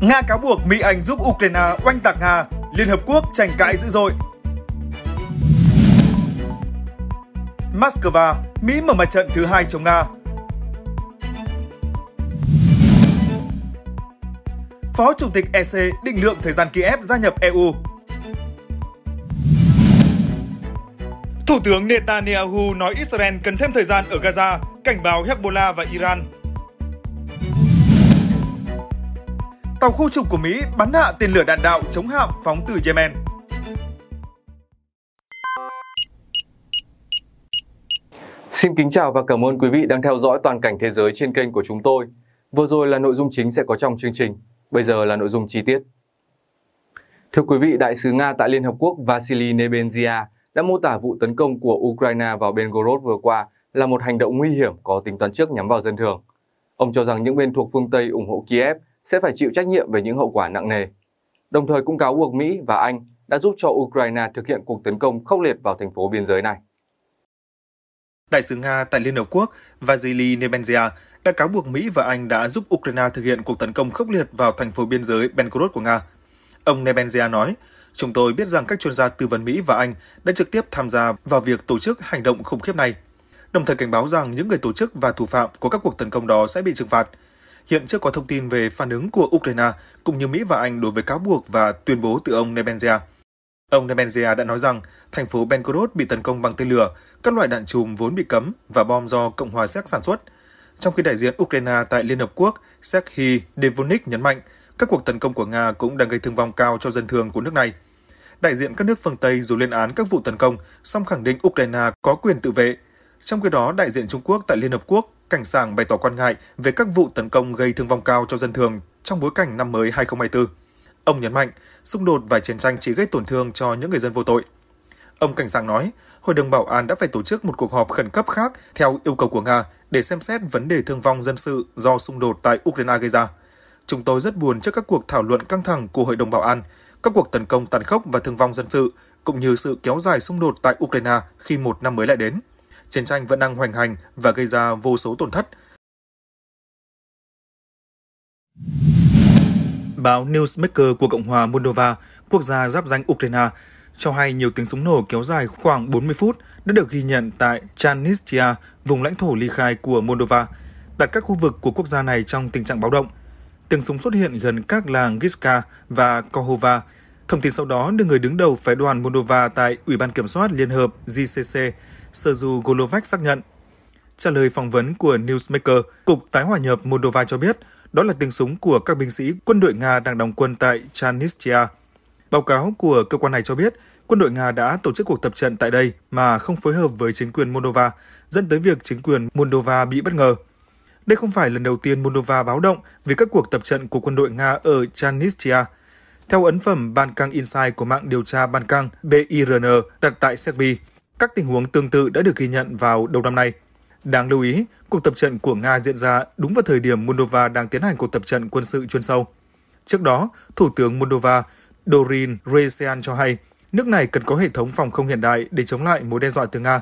Nga cáo buộc Mỹ Anh giúp Ukraine oanh tạc Nga, Liên Hợp Quốc tranh cãi dữ dội. Moscow, Mỹ mở mặt trận thứ hai chống Nga. Phó Chủ tịch EC định lượng thời gian Kiev gia nhập EU. Thủ tướng Netanyahu nói Israel cần thêm thời gian ở Gaza, cảnh báo Hezbollah và Iran Tàu khu trục của Mỹ bắn hạ tên lửa đạn đạo chống hạm phóng từ Yemen. Xin kính chào và cảm ơn quý vị đang theo dõi toàn cảnh thế giới trên kênh của chúng tôi. Vừa rồi là nội dung chính sẽ có trong chương trình, bây giờ là nội dung chi tiết. Thưa quý vị, Đại sứ Nga tại Liên Hợp Quốc Vasily Nebenzia đã mô tả vụ tấn công của Ukraine vào Belgorod vừa qua là một hành động nguy hiểm có tính toán trước nhắm vào dân thường. Ông cho rằng những bên thuộc phương Tây ủng hộ Kiev sẽ phải chịu trách nhiệm về những hậu quả nặng nề, đồng thời cũng cáo buộc Mỹ và Anh đã giúp cho Ukraine thực hiện cuộc tấn công khốc liệt vào thành phố biên giới này. Đại sứ Nga tại Liên Hợp Quốc Vasily Nebenzia đã cáo buộc Mỹ và Anh đã giúp Ukraine thực hiện cuộc tấn công khốc liệt vào thành phố biên giới Belgorod của Nga. Ông Nebenzia nói, Chúng tôi biết rằng các chuyên gia tư vấn Mỹ và Anh đã trực tiếp tham gia vào việc tổ chức hành động khủng khiếp này, đồng thời cảnh báo rằng những người tổ chức và thủ phạm của các cuộc tấn công đó sẽ bị trừng phạt – Hiện chưa có thông tin về phản ứng của Ukraine cũng như Mỹ và Anh đối với cáo buộc và tuyên bố từ ông Nebenzia. Ông Nebenzia đã nói rằng thành phố Belgorod bị tấn công bằng tên lửa, các loại đạn chùm vốn bị cấm và bom do Cộng hòa Séc sản xuất. Trong khi đại diện Ukraine tại Liên Hợp Quốc Sergei Devonik nhấn mạnh, các cuộc tấn công của Nga cũng đang gây thương vong cao cho dân thường của nước này. Đại diện các nước phương Tây dù lên án các vụ tấn công, song khẳng định Ukraine có quyền tự vệ. Trong khi đó, đại diện Trung Quốc tại Liên Hợp Quốc Cảnh sảng bày tỏ quan ngại về các vụ tấn công gây thương vong cao cho dân thường trong bối cảnh năm mới 2024. Ông nhấn mạnh, xung đột và chiến tranh chỉ gây tổn thương cho những người dân vô tội. Ông Cảnh sảng nói, Hội đồng Bảo an đã phải tổ chức một cuộc họp khẩn cấp khác theo yêu cầu của Nga để xem xét vấn đề thương vong dân sự do xung đột tại Ukraine gây ra. Chúng tôi rất buồn trước các cuộc thảo luận căng thẳng của Hội đồng Bảo an, các cuộc tấn công tàn khốc và thương vong dân sự, cũng như sự kéo dài xung đột tại Ukraine khi một năm mới lại đến chiến tranh vẫn đang hoành hành và gây ra vô số tổn thất. Báo Newsmaker của Cộng hòa Moldova, quốc gia giáp danh Ukraine, cho hay nhiều tiếng súng nổ kéo dài khoảng 40 phút đã được ghi nhận tại Transnistria, vùng lãnh thổ ly khai của Moldova, đặt các khu vực của quốc gia này trong tình trạng báo động. Tiếng súng xuất hiện gần các làng Giska và Kohova. Thông tin sau đó được người đứng đầu phái đoàn Moldova tại Ủy ban Kiểm soát Liên hợp GCC Sergio Golovac xác nhận. Trả lời phỏng vấn của Newsmaker, Cục Tái Hòa nhập Moldova cho biết đó là tiếng súng của các binh sĩ quân đội Nga đang đóng quân tại Chanistria. Báo cáo của cơ quan này cho biết quân đội Nga đã tổ chức cuộc tập trận tại đây mà không phối hợp với chính quyền Moldova, dẫn tới việc chính quyền Moldova bị bất ngờ. Đây không phải lần đầu tiên Moldova báo động về các cuộc tập trận của quân đội Nga ở Chanistria. Theo ấn phẩm Ban Căng Insight của mạng điều tra Ban Căng BIRN đặt tại Serbia, các tình huống tương tự đã được ghi nhận vào đầu năm nay. Đáng lưu ý, cuộc tập trận của Nga diễn ra đúng vào thời điểm Moldova đang tiến hành cuộc tập trận quân sự chuyên sâu. Trước đó, Thủ tướng Moldova Dorin Recean cho hay nước này cần có hệ thống phòng không hiện đại để chống lại mối đe dọa từ Nga.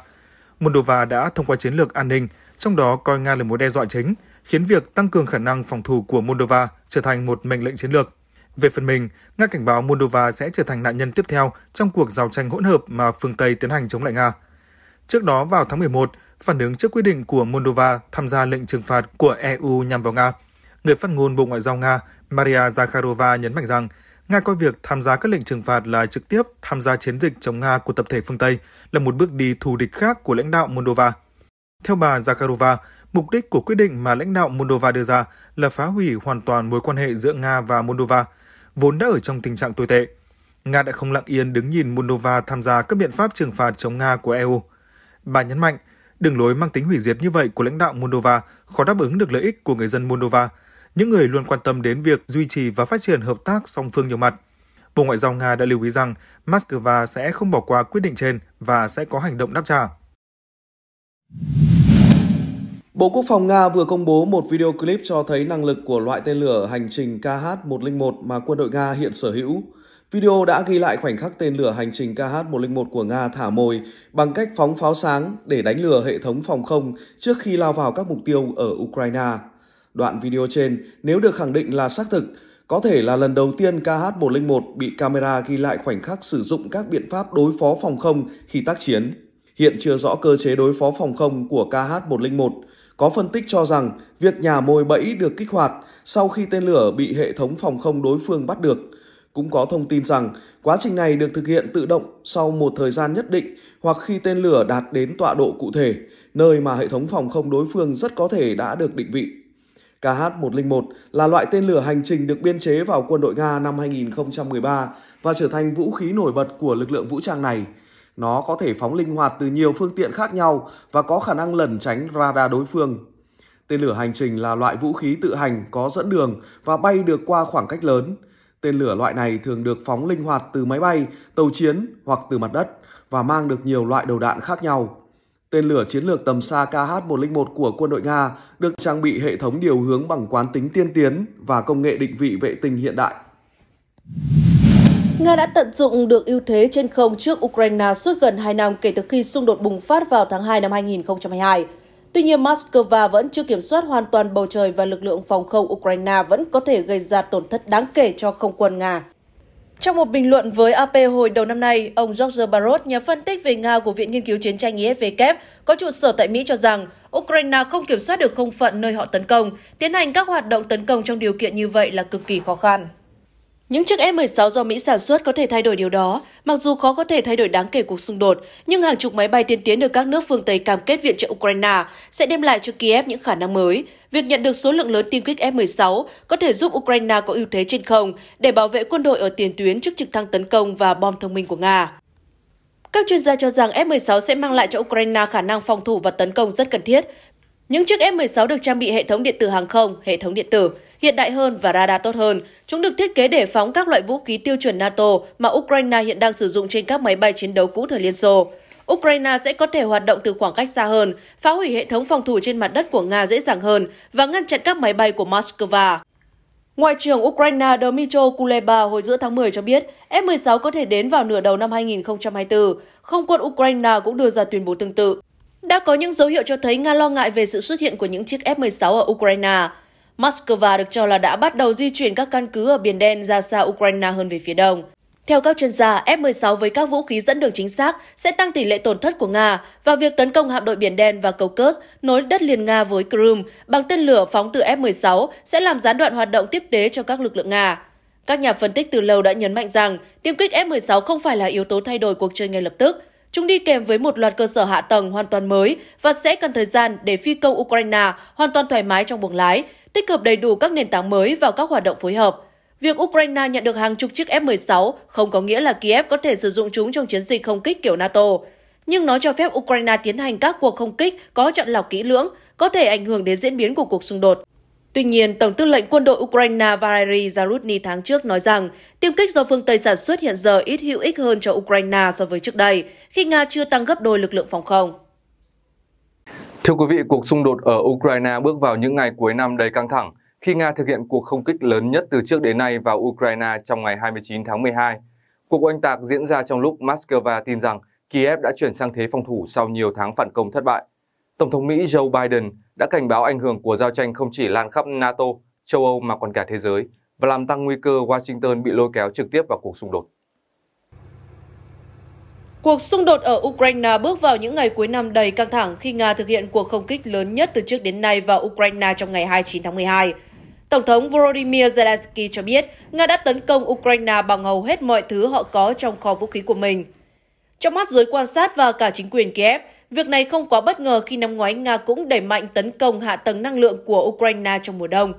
Moldova đã thông qua chiến lược an ninh, trong đó coi Nga là mối đe dọa chính, khiến việc tăng cường khả năng phòng thủ của Moldova trở thành một mệnh lệnh chiến lược. Về phần mình, Nga cảnh báo Moldova sẽ trở thành nạn nhân tiếp theo trong cuộc giao tranh hỗn hợp mà phương Tây tiến hành chống lại Nga. Trước đó vào tháng 11, phản ứng trước quyết định của Moldova tham gia lệnh trừng phạt của EU nhằm vào Nga, người phát ngôn Bộ Ngoại giao Nga Maria Zakharova nhấn mạnh rằng Nga coi việc tham gia các lệnh trừng phạt là trực tiếp tham gia chiến dịch chống Nga của tập thể phương Tây là một bước đi thù địch khác của lãnh đạo Moldova. Theo bà Zakharova, mục đích của quyết định mà lãnh đạo Moldova đưa ra là phá hủy hoàn toàn mối quan hệ giữa Nga và Moldova – vốn đã ở trong tình trạng tồi tệ. Nga đã không lặng yên đứng nhìn Moldova tham gia các biện pháp trừng phạt chống Nga của EU. Bà nhấn mạnh, đường lối mang tính hủy diệt như vậy của lãnh đạo Moldova khó đáp ứng được lợi ích của người dân Moldova, những người luôn quan tâm đến việc duy trì và phát triển hợp tác song phương nhiều mặt. Bộ Ngoại giao Nga đã lưu ý rằng Moscow sẽ không bỏ qua quyết định trên và sẽ có hành động đáp trả. Bộ Quốc phòng Nga vừa công bố một video clip cho thấy năng lực của loại tên lửa hành trình KH-101 mà quân đội Nga hiện sở hữu. Video đã ghi lại khoảnh khắc tên lửa hành trình KH-101 của Nga thả mồi bằng cách phóng pháo sáng để đánh lừa hệ thống phòng không trước khi lao vào các mục tiêu ở Ukraine. Đoạn video trên, nếu được khẳng định là xác thực, có thể là lần đầu tiên KH-101 bị camera ghi lại khoảnh khắc sử dụng các biện pháp đối phó phòng không khi tác chiến. Hiện chưa rõ cơ chế đối phó phòng không của KH-101, có phân tích cho rằng việc nhà mồi bẫy được kích hoạt sau khi tên lửa bị hệ thống phòng không đối phương bắt được. Cũng có thông tin rằng quá trình này được thực hiện tự động sau một thời gian nhất định hoặc khi tên lửa đạt đến tọa độ cụ thể, nơi mà hệ thống phòng không đối phương rất có thể đã được định vị. KH-101 là loại tên lửa hành trình được biên chế vào quân đội Nga năm 2013 và trở thành vũ khí nổi bật của lực lượng vũ trang này. Nó có thể phóng linh hoạt từ nhiều phương tiện khác nhau và có khả năng lẩn tránh radar đối phương. Tên lửa hành trình là loại vũ khí tự hành có dẫn đường và bay được qua khoảng cách lớn. Tên lửa loại này thường được phóng linh hoạt từ máy bay, tàu chiến hoặc từ mặt đất và mang được nhiều loại đầu đạn khác nhau. Tên lửa chiến lược tầm xa KH-101 của quân đội Nga được trang bị hệ thống điều hướng bằng quán tính tiên tiến và công nghệ định vị vệ tinh hiện đại. Nga đã tận dụng được ưu thế trên không trước Ukraine suốt gần 2 năm kể từ khi xung đột bùng phát vào tháng 2 năm 2022. Tuy nhiên, Moscow vẫn chưa kiểm soát hoàn toàn bầu trời và lực lượng phòng không Ukraine vẫn có thể gây ra tổn thất đáng kể cho không quân Nga. Trong một bình luận với AP hồi đầu năm nay, ông George Barrot, nhà phân tích về Nga của Viện Nghiên cứu Chiến tranh ISW, có trụ sở tại Mỹ cho rằng Ukraine không kiểm soát được không phận nơi họ tấn công. Tiến hành các hoạt động tấn công trong điều kiện như vậy là cực kỳ khó khăn. Những chiếc F-16 do Mỹ sản xuất có thể thay đổi điều đó, mặc dù khó có thể thay đổi đáng kể cuộc xung đột, nhưng hàng chục máy bay tiên tiến được các nước phương Tây cam kết viện trợ Ukraine sẽ đem lại cho Kiev những khả năng mới. Việc nhận được số lượng lớn tiêm kích F-16 có thể giúp Ukraine có ưu thế trên không để bảo vệ quân đội ở tiền tuyến trước trực thăng tấn công và bom thông minh của Nga. Các chuyên gia cho rằng F-16 sẽ mang lại cho Ukraine khả năng phòng thủ và tấn công rất cần thiết. Những chiếc F-16 được trang bị hệ thống điện tử hàng không, hệ thống điện tử, hiện đại hơn và radar tốt hơn. Chúng được thiết kế để phóng các loại vũ khí tiêu chuẩn NATO mà Ukraine hiện đang sử dụng trên các máy bay chiến đấu cũ thời Liên Xô. Ukraine sẽ có thể hoạt động từ khoảng cách xa hơn, phá hủy hệ thống phòng thủ trên mặt đất của Nga dễ dàng hơn và ngăn chặn các máy bay của Moscow. Ngoại trưởng Ukraine Dmytro Kuleba hồi giữa tháng 10 cho biết F-16 có thể đến vào nửa đầu năm 2024. Không quân Ukraine cũng đưa ra tuyên bố tương tự. Đã có những dấu hiệu cho thấy Nga lo ngại về sự xuất hiện của những chiếc F-16 ở Ukraine. Moscow được cho là đã bắt đầu di chuyển các căn cứ ở Biển Đen ra xa Ukraine hơn về phía đông. Theo các chuyên gia, F-16 với các vũ khí dẫn đường chính xác sẽ tăng tỷ lệ tổn thất của Nga và việc tấn công hạm đội Biển Đen và cầu Kursk nối đất liền Nga với Crimea bằng tên lửa phóng từ F-16 sẽ làm gián đoạn hoạt động tiếp tế cho các lực lượng Nga. Các nhà phân tích từ lâu đã nhấn mạnh rằng tiêm kích F-16 không phải là yếu tố thay đổi cuộc chơi ngay lập tức, Chúng đi kèm với một loạt cơ sở hạ tầng hoàn toàn mới và sẽ cần thời gian để phi công Ukraine hoàn toàn thoải mái trong buồng lái, tích hợp đầy đủ các nền tảng mới vào các hoạt động phối hợp. Việc Ukraine nhận được hàng chục chiếc F-16 không có nghĩa là Kiev có thể sử dụng chúng trong chiến dịch không kích kiểu NATO. Nhưng nó cho phép Ukraine tiến hành các cuộc không kích có chọn lọc kỹ lưỡng, có thể ảnh hưởng đến diễn biến của cuộc xung đột. Tuy nhiên, Tổng tư lệnh quân đội Ukraine Valery Zarudny tháng trước nói rằng tiêm kích do phương Tây sản xuất hiện giờ ít hữu ích hơn cho Ukraine so với trước đây, khi Nga chưa tăng gấp đôi lực lượng phòng không. Thưa quý vị, cuộc xung đột ở Ukraine bước vào những ngày cuối năm đầy căng thẳng, khi Nga thực hiện cuộc không kích lớn nhất từ trước đến nay vào Ukraine trong ngày 29 tháng 12. Cuộc oanh tạc diễn ra trong lúc Moscow tin rằng Kiev đã chuyển sang thế phòng thủ sau nhiều tháng phản công thất bại. Tổng thống Mỹ Joe Biden đã cảnh báo ảnh hưởng của giao tranh không chỉ lan khắp NATO, châu Âu mà còn cả thế giới và làm tăng nguy cơ Washington bị lôi kéo trực tiếp vào cuộc xung đột. Cuộc xung đột ở Ukraine bước vào những ngày cuối năm đầy căng thẳng khi Nga thực hiện cuộc không kích lớn nhất từ trước đến nay vào Ukraine trong ngày 29 tháng 12. Tổng thống Volodymyr Zelensky cho biết Nga đã tấn công Ukraine bằng hầu hết mọi thứ họ có trong kho vũ khí của mình. Trong mắt giới quan sát và cả chính quyền Kiev, Việc này không quá bất ngờ khi năm ngoái Nga cũng đẩy mạnh tấn công hạ tầng năng lượng của Ukraine trong mùa đông.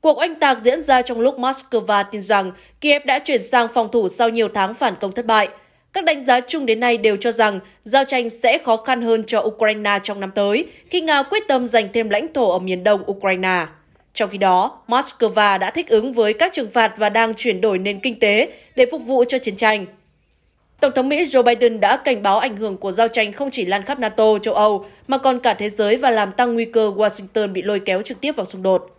Cuộc oanh tạc diễn ra trong lúc Moscow tin rằng Kiev đã chuyển sang phòng thủ sau nhiều tháng phản công thất bại. Các đánh giá chung đến nay đều cho rằng giao tranh sẽ khó khăn hơn cho Ukraine trong năm tới khi Nga quyết tâm giành thêm lãnh thổ ở miền đông Ukraine. Trong khi đó, Moscow đã thích ứng với các trừng phạt và đang chuyển đổi nền kinh tế để phục vụ cho chiến tranh. Tổng thống Mỹ Joe Biden đã cảnh báo ảnh hưởng của giao tranh không chỉ lan khắp NATO, châu Âu, mà còn cả thế giới và làm tăng nguy cơ Washington bị lôi kéo trực tiếp vào xung đột.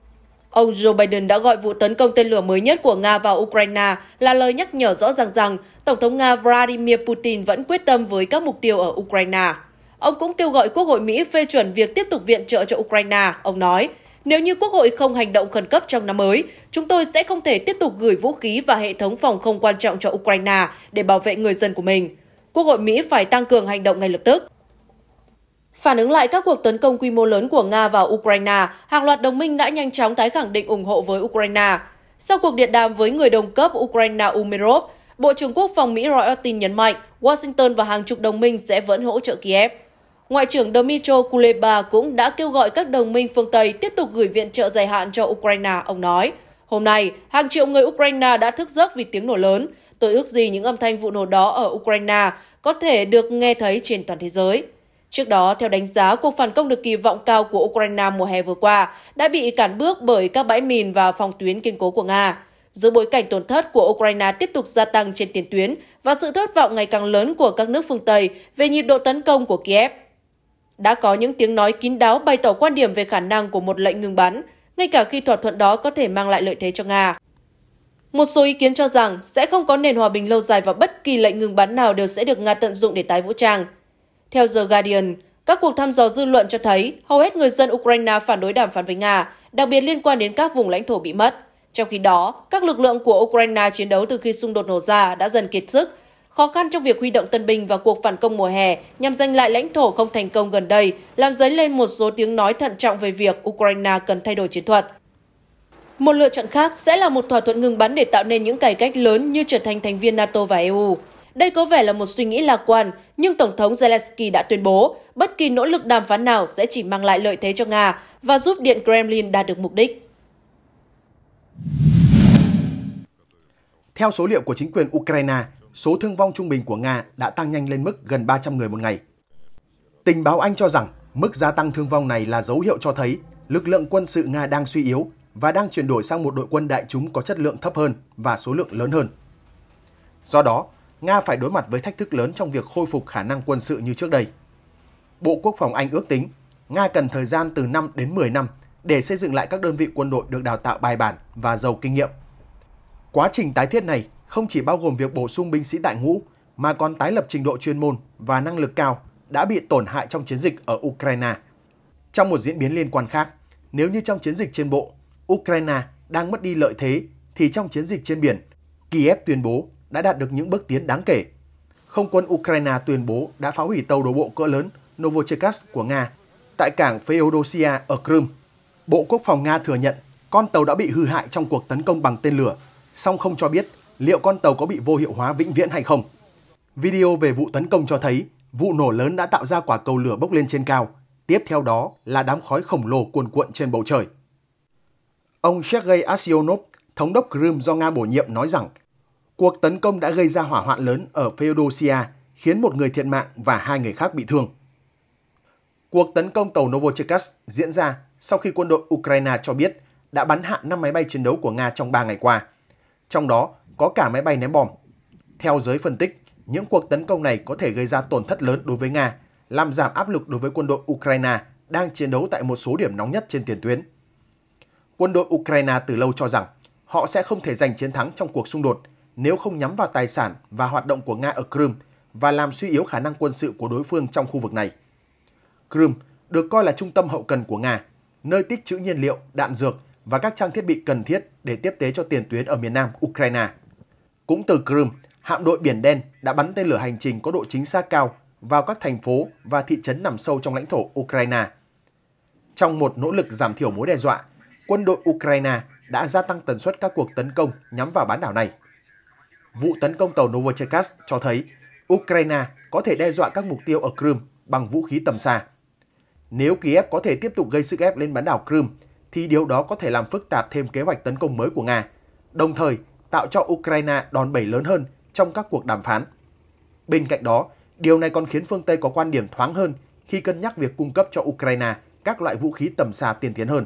Ông Joe Biden đã gọi vụ tấn công tên lửa mới nhất của Nga vào Ukraine là lời nhắc nhở rõ ràng rằng Tổng thống Nga Vladimir Putin vẫn quyết tâm với các mục tiêu ở Ukraine. Ông cũng kêu gọi Quốc hội Mỹ phê chuẩn việc tiếp tục viện trợ cho Ukraine, ông nói – nếu như Quốc hội không hành động khẩn cấp trong năm mới, chúng tôi sẽ không thể tiếp tục gửi vũ khí và hệ thống phòng không quan trọng cho Ukraine để bảo vệ người dân của mình. Quốc hội Mỹ phải tăng cường hành động ngay lập tức. Phản ứng lại các cuộc tấn công quy mô lớn của Nga vào Ukraine, hàng loạt đồng minh đã nhanh chóng tái khẳng định ủng hộ với Ukraine. Sau cuộc điện đàm với người đồng cấp Ukraine Umerov, Bộ trưởng Quốc phòng Mỹ Roy Austin nhấn mạnh Washington và hàng chục đồng minh sẽ vẫn hỗ trợ Kiev. Ngoại trưởng Dmytro Kuleba cũng đã kêu gọi các đồng minh phương Tây tiếp tục gửi viện trợ dài hạn cho Ukraine, ông nói. Hôm nay, hàng triệu người Ukraine đã thức giấc vì tiếng nổ lớn. Tôi ước gì những âm thanh vụ nổ đó ở Ukraine có thể được nghe thấy trên toàn thế giới. Trước đó, theo đánh giá, cuộc phản công được kỳ vọng cao của Ukraine mùa hè vừa qua đã bị cản bước bởi các bãi mìn và phòng tuyến kiên cố của Nga. Giữa bối cảnh tổn thất của Ukraine tiếp tục gia tăng trên tiền tuyến và sự thất vọng ngày càng lớn của các nước phương Tây về nhịp độ tấn công của Kiev, đã có những tiếng nói kín đáo bày tỏ quan điểm về khả năng của một lệnh ngừng bắn, ngay cả khi thỏa thuận đó có thể mang lại lợi thế cho Nga. Một số ý kiến cho rằng sẽ không có nền hòa bình lâu dài và bất kỳ lệnh ngừng bắn nào đều sẽ được Nga tận dụng để tái vũ trang. Theo The Guardian, các cuộc thăm dò dư luận cho thấy hầu hết người dân Ukraine phản đối đàm phán với Nga, đặc biệt liên quan đến các vùng lãnh thổ bị mất. Trong khi đó, các lực lượng của Ukraine chiến đấu từ khi xung đột nổ ra đã dần kiệt sức Khó khăn trong việc huy động tân binh vào cuộc phản công mùa hè nhằm giành lại lãnh thổ không thành công gần đây làm dấy lên một số tiếng nói thận trọng về việc Ukraine cần thay đổi chiến thuật. Một lựa chọn khác sẽ là một thỏa thuận ngừng bắn để tạo nên những cải cách lớn như trở thành thành viên NATO và EU. Đây có vẻ là một suy nghĩ lạc quan, nhưng Tổng thống Zelensky đã tuyên bố bất kỳ nỗ lực đàm phán nào sẽ chỉ mang lại lợi thế cho Nga và giúp Điện Kremlin đạt được mục đích. Theo số liệu của chính quyền Ukraine, số thương vong trung bình của Nga đã tăng nhanh lên mức gần 300 người một ngày. Tình báo Anh cho rằng mức gia tăng thương vong này là dấu hiệu cho thấy lực lượng quân sự Nga đang suy yếu và đang chuyển đổi sang một đội quân đại chúng có chất lượng thấp hơn và số lượng lớn hơn. Do đó, Nga phải đối mặt với thách thức lớn trong việc khôi phục khả năng quân sự như trước đây. Bộ Quốc phòng Anh ước tính Nga cần thời gian từ 5 đến 10 năm để xây dựng lại các đơn vị quân đội được đào tạo bài bản và giàu kinh nghiệm. Quá trình tái thiết này không chỉ bao gồm việc bổ sung binh sĩ tại ngũ, mà còn tái lập trình độ chuyên môn và năng lực cao đã bị tổn hại trong chiến dịch ở Ukraine. Trong một diễn biến liên quan khác, nếu như trong chiến dịch trên bộ, Ukraine đang mất đi lợi thế, thì trong chiến dịch trên biển, Kiev tuyên bố đã đạt được những bước tiến đáng kể. Không quân Ukraine tuyên bố đã phá hủy tàu đổ bộ cỡ lớn Novocherkassk của Nga tại cảng Feodosia ở Crimea. Bộ Quốc phòng Nga thừa nhận con tàu đã bị hư hại trong cuộc tấn công bằng tên lửa, song không cho biết liệu con tàu có bị vô hiệu hóa vĩnh viễn hay không. Video về vụ tấn công cho thấy vụ nổ lớn đã tạo ra quả cầu lửa bốc lên trên cao, tiếp theo đó là đám khói khổng lồ cuồn cuộn trên bầu trời. Ông Sergei Aksionov, thống đốc Crimea do Nga bổ nhiệm nói rằng cuộc tấn công đã gây ra hỏa hoạn lớn ở Feodosia, khiến một người thiệt mạng và hai người khác bị thương. Cuộc tấn công tàu Novocherkassk diễn ra sau khi quân đội Ukraine cho biết đã bắn hạ 5 máy bay chiến đấu của Nga trong 3 ngày qua. Trong đó, có cả máy bay ném bom. Theo giới phân tích, những cuộc tấn công này có thể gây ra tổn thất lớn đối với Nga, làm giảm áp lực đối với quân đội Ukraine đang chiến đấu tại một số điểm nóng nhất trên tiền tuyến. Quân đội Ukraine từ lâu cho rằng họ sẽ không thể giành chiến thắng trong cuộc xung đột nếu không nhắm vào tài sản và hoạt động của Nga ở Crimea và làm suy yếu khả năng quân sự của đối phương trong khu vực này. Crimea được coi là trung tâm hậu cần của Nga, nơi tích trữ nhiên liệu, đạn dược và các trang thiết bị cần thiết để tiếp tế cho tiền tuyến ở miền nam Ukraine. Cũng từ Crimea, hạm đội Biển Đen đã bắn tên lửa hành trình có độ chính xác cao vào các thành phố và thị trấn nằm sâu trong lãnh thổ Ukraine. Trong một nỗ lực giảm thiểu mối đe dọa, quân đội Ukraine đã gia tăng tần suất các cuộc tấn công nhắm vào bán đảo này. Vụ tấn công tàu Novocherkassk cho thấy Ukraine có thể đe dọa các mục tiêu ở Crimea bằng vũ khí tầm xa. Nếu Kiev có thể tiếp tục gây sức ép lên bán đảo Crimea, thì điều đó có thể làm phức tạp thêm kế hoạch tấn công mới của Nga, đồng thời tạo cho Ukraine đòn bẩy lớn hơn trong các cuộc đàm phán. Bên cạnh đó, điều này còn khiến phương Tây có quan điểm thoáng hơn khi cân nhắc việc cung cấp cho Ukraine các loại vũ khí tầm xa tiên tiến hơn.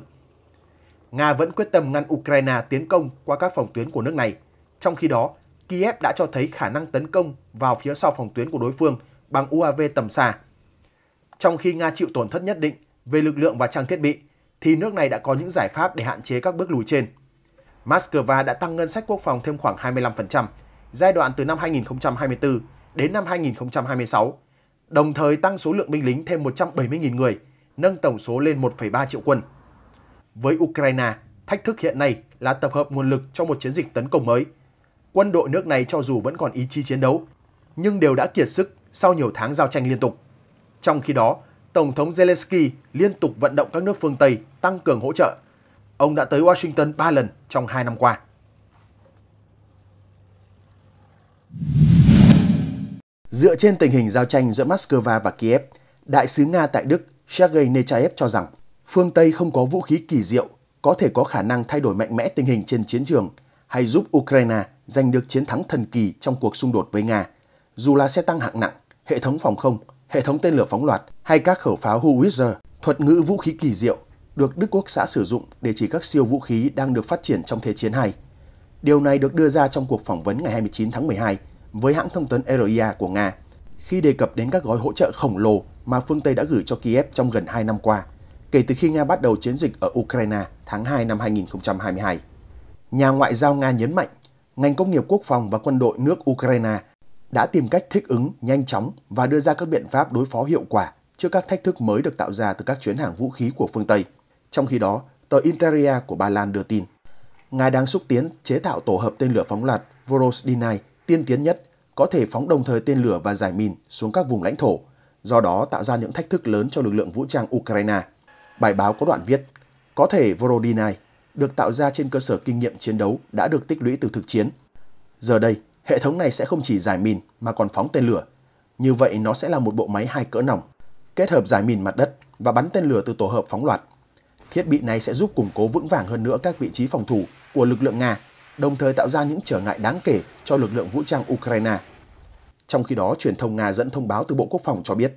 Nga vẫn quyết tâm ngăn Ukraine tiến công qua các phòng tuyến của nước này. Trong khi đó, Kiev đã cho thấy khả năng tấn công vào phía sau phòng tuyến của đối phương bằng UAV tầm xa. Trong khi Nga chịu tổn thất nhất định về lực lượng và trang thiết bị, thì nước này đã có những giải pháp để hạn chế các bước lùi trên. Moscow đã tăng ngân sách quốc phòng thêm khoảng 25% giai đoạn từ năm 2024 đến năm 2026, đồng thời tăng số lượng binh lính thêm 170.000 người, nâng tổng số lên 1,3 triệu quân. Với Ukraine, thách thức hiện nay là tập hợp nguồn lực cho một chiến dịch tấn công mới. Quân đội nước này cho dù vẫn còn ý chí chiến đấu, nhưng đều đã kiệt sức sau nhiều tháng giao tranh liên tục. Trong khi đó, Tổng thống Zelensky liên tục vận động các nước phương Tây tăng cường hỗ trợ ông đã tới Washington 3 lần trong 2 năm qua. Dựa trên tình hình giao tranh giữa Moscow và Kiev, Đại sứ Nga tại Đức Sergei Nechayev cho rằng phương Tây không có vũ khí kỳ diệu có thể có khả năng thay đổi mạnh mẽ tình hình trên chiến trường hay giúp Ukraine giành được chiến thắng thần kỳ trong cuộc xung đột với Nga, dù là xe tăng hạng nặng, hệ thống phòng không, hệ thống tên lửa phóng loạt hay các khẩu pháo Howitzer, thuật ngữ vũ khí kỳ diệu được Đức Quốc xã sử dụng để chỉ các siêu vũ khí đang được phát triển trong Thế chiến II. Điều này được đưa ra trong cuộc phỏng vấn ngày 29 tháng 12 với hãng thông tấn RIA của Nga, khi đề cập đến các gói hỗ trợ khổng lồ mà phương Tây đã gửi cho Kiev trong gần 2 năm qua, kể từ khi Nga bắt đầu chiến dịch ở Ukraine tháng 2 năm 2022. Nhà ngoại giao Nga nhấn mạnh, ngành công nghiệp quốc phòng và quân đội nước Ukraine đã tìm cách thích ứng nhanh chóng và đưa ra các biện pháp đối phó hiệu quả trước các thách thức mới được tạo ra từ các chuyến hàng vũ khí của phương Tây. Trong khi đó, tờ Interia của Ba Lan đưa tin, ngài đang xúc tiến chế tạo tổ hợp tên lửa phóng loạt Voroshilnai tiên tiến nhất có thể phóng đồng thời tên lửa và giải mìn xuống các vùng lãnh thổ, do đó tạo ra những thách thức lớn cho lực lượng vũ trang Ukraine. Bài báo có đoạn viết, có thể Vorodinai được tạo ra trên cơ sở kinh nghiệm chiến đấu đã được tích lũy từ thực chiến. Giờ đây, hệ thống này sẽ không chỉ giải mìn mà còn phóng tên lửa. Như vậy nó sẽ là một bộ máy hai cỡ nòng, kết hợp giải mìn mặt đất và bắn tên lửa từ tổ hợp phóng loạt Thiết bị này sẽ giúp củng cố vững vàng hơn nữa các vị trí phòng thủ của lực lượng Nga, đồng thời tạo ra những trở ngại đáng kể cho lực lượng vũ trang Ukraine. Trong khi đó, truyền thông Nga dẫn thông báo từ Bộ Quốc phòng cho biết,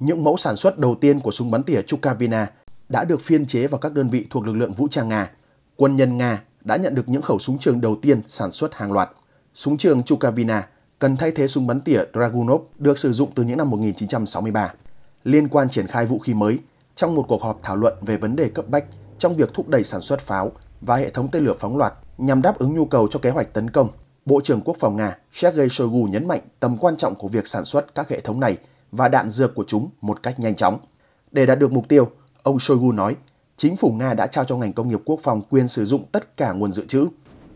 những mẫu sản xuất đầu tiên của súng bắn tỉa Chukavina đã được phiên chế vào các đơn vị thuộc lực lượng vũ trang Nga. Quân nhân Nga đã nhận được những khẩu súng trường đầu tiên sản xuất hàng loạt. Súng trường Chukavina cần thay thế súng bắn tỉa Dragunov được sử dụng từ những năm 1963. Liên quan triển khai vũ khí mới, trong một cuộc họp thảo luận về vấn đề cấp bách trong việc thúc đẩy sản xuất pháo và hệ thống tên lửa phóng loạt nhằm đáp ứng nhu cầu cho kế hoạch tấn công. Bộ trưởng Quốc phòng Nga Sergei Shoigu nhấn mạnh tầm quan trọng của việc sản xuất các hệ thống này và đạn dược của chúng một cách nhanh chóng. Để đạt được mục tiêu, ông Shoigu nói, chính phủ Nga đã trao cho ngành công nghiệp quốc phòng quyền sử dụng tất cả nguồn dự trữ.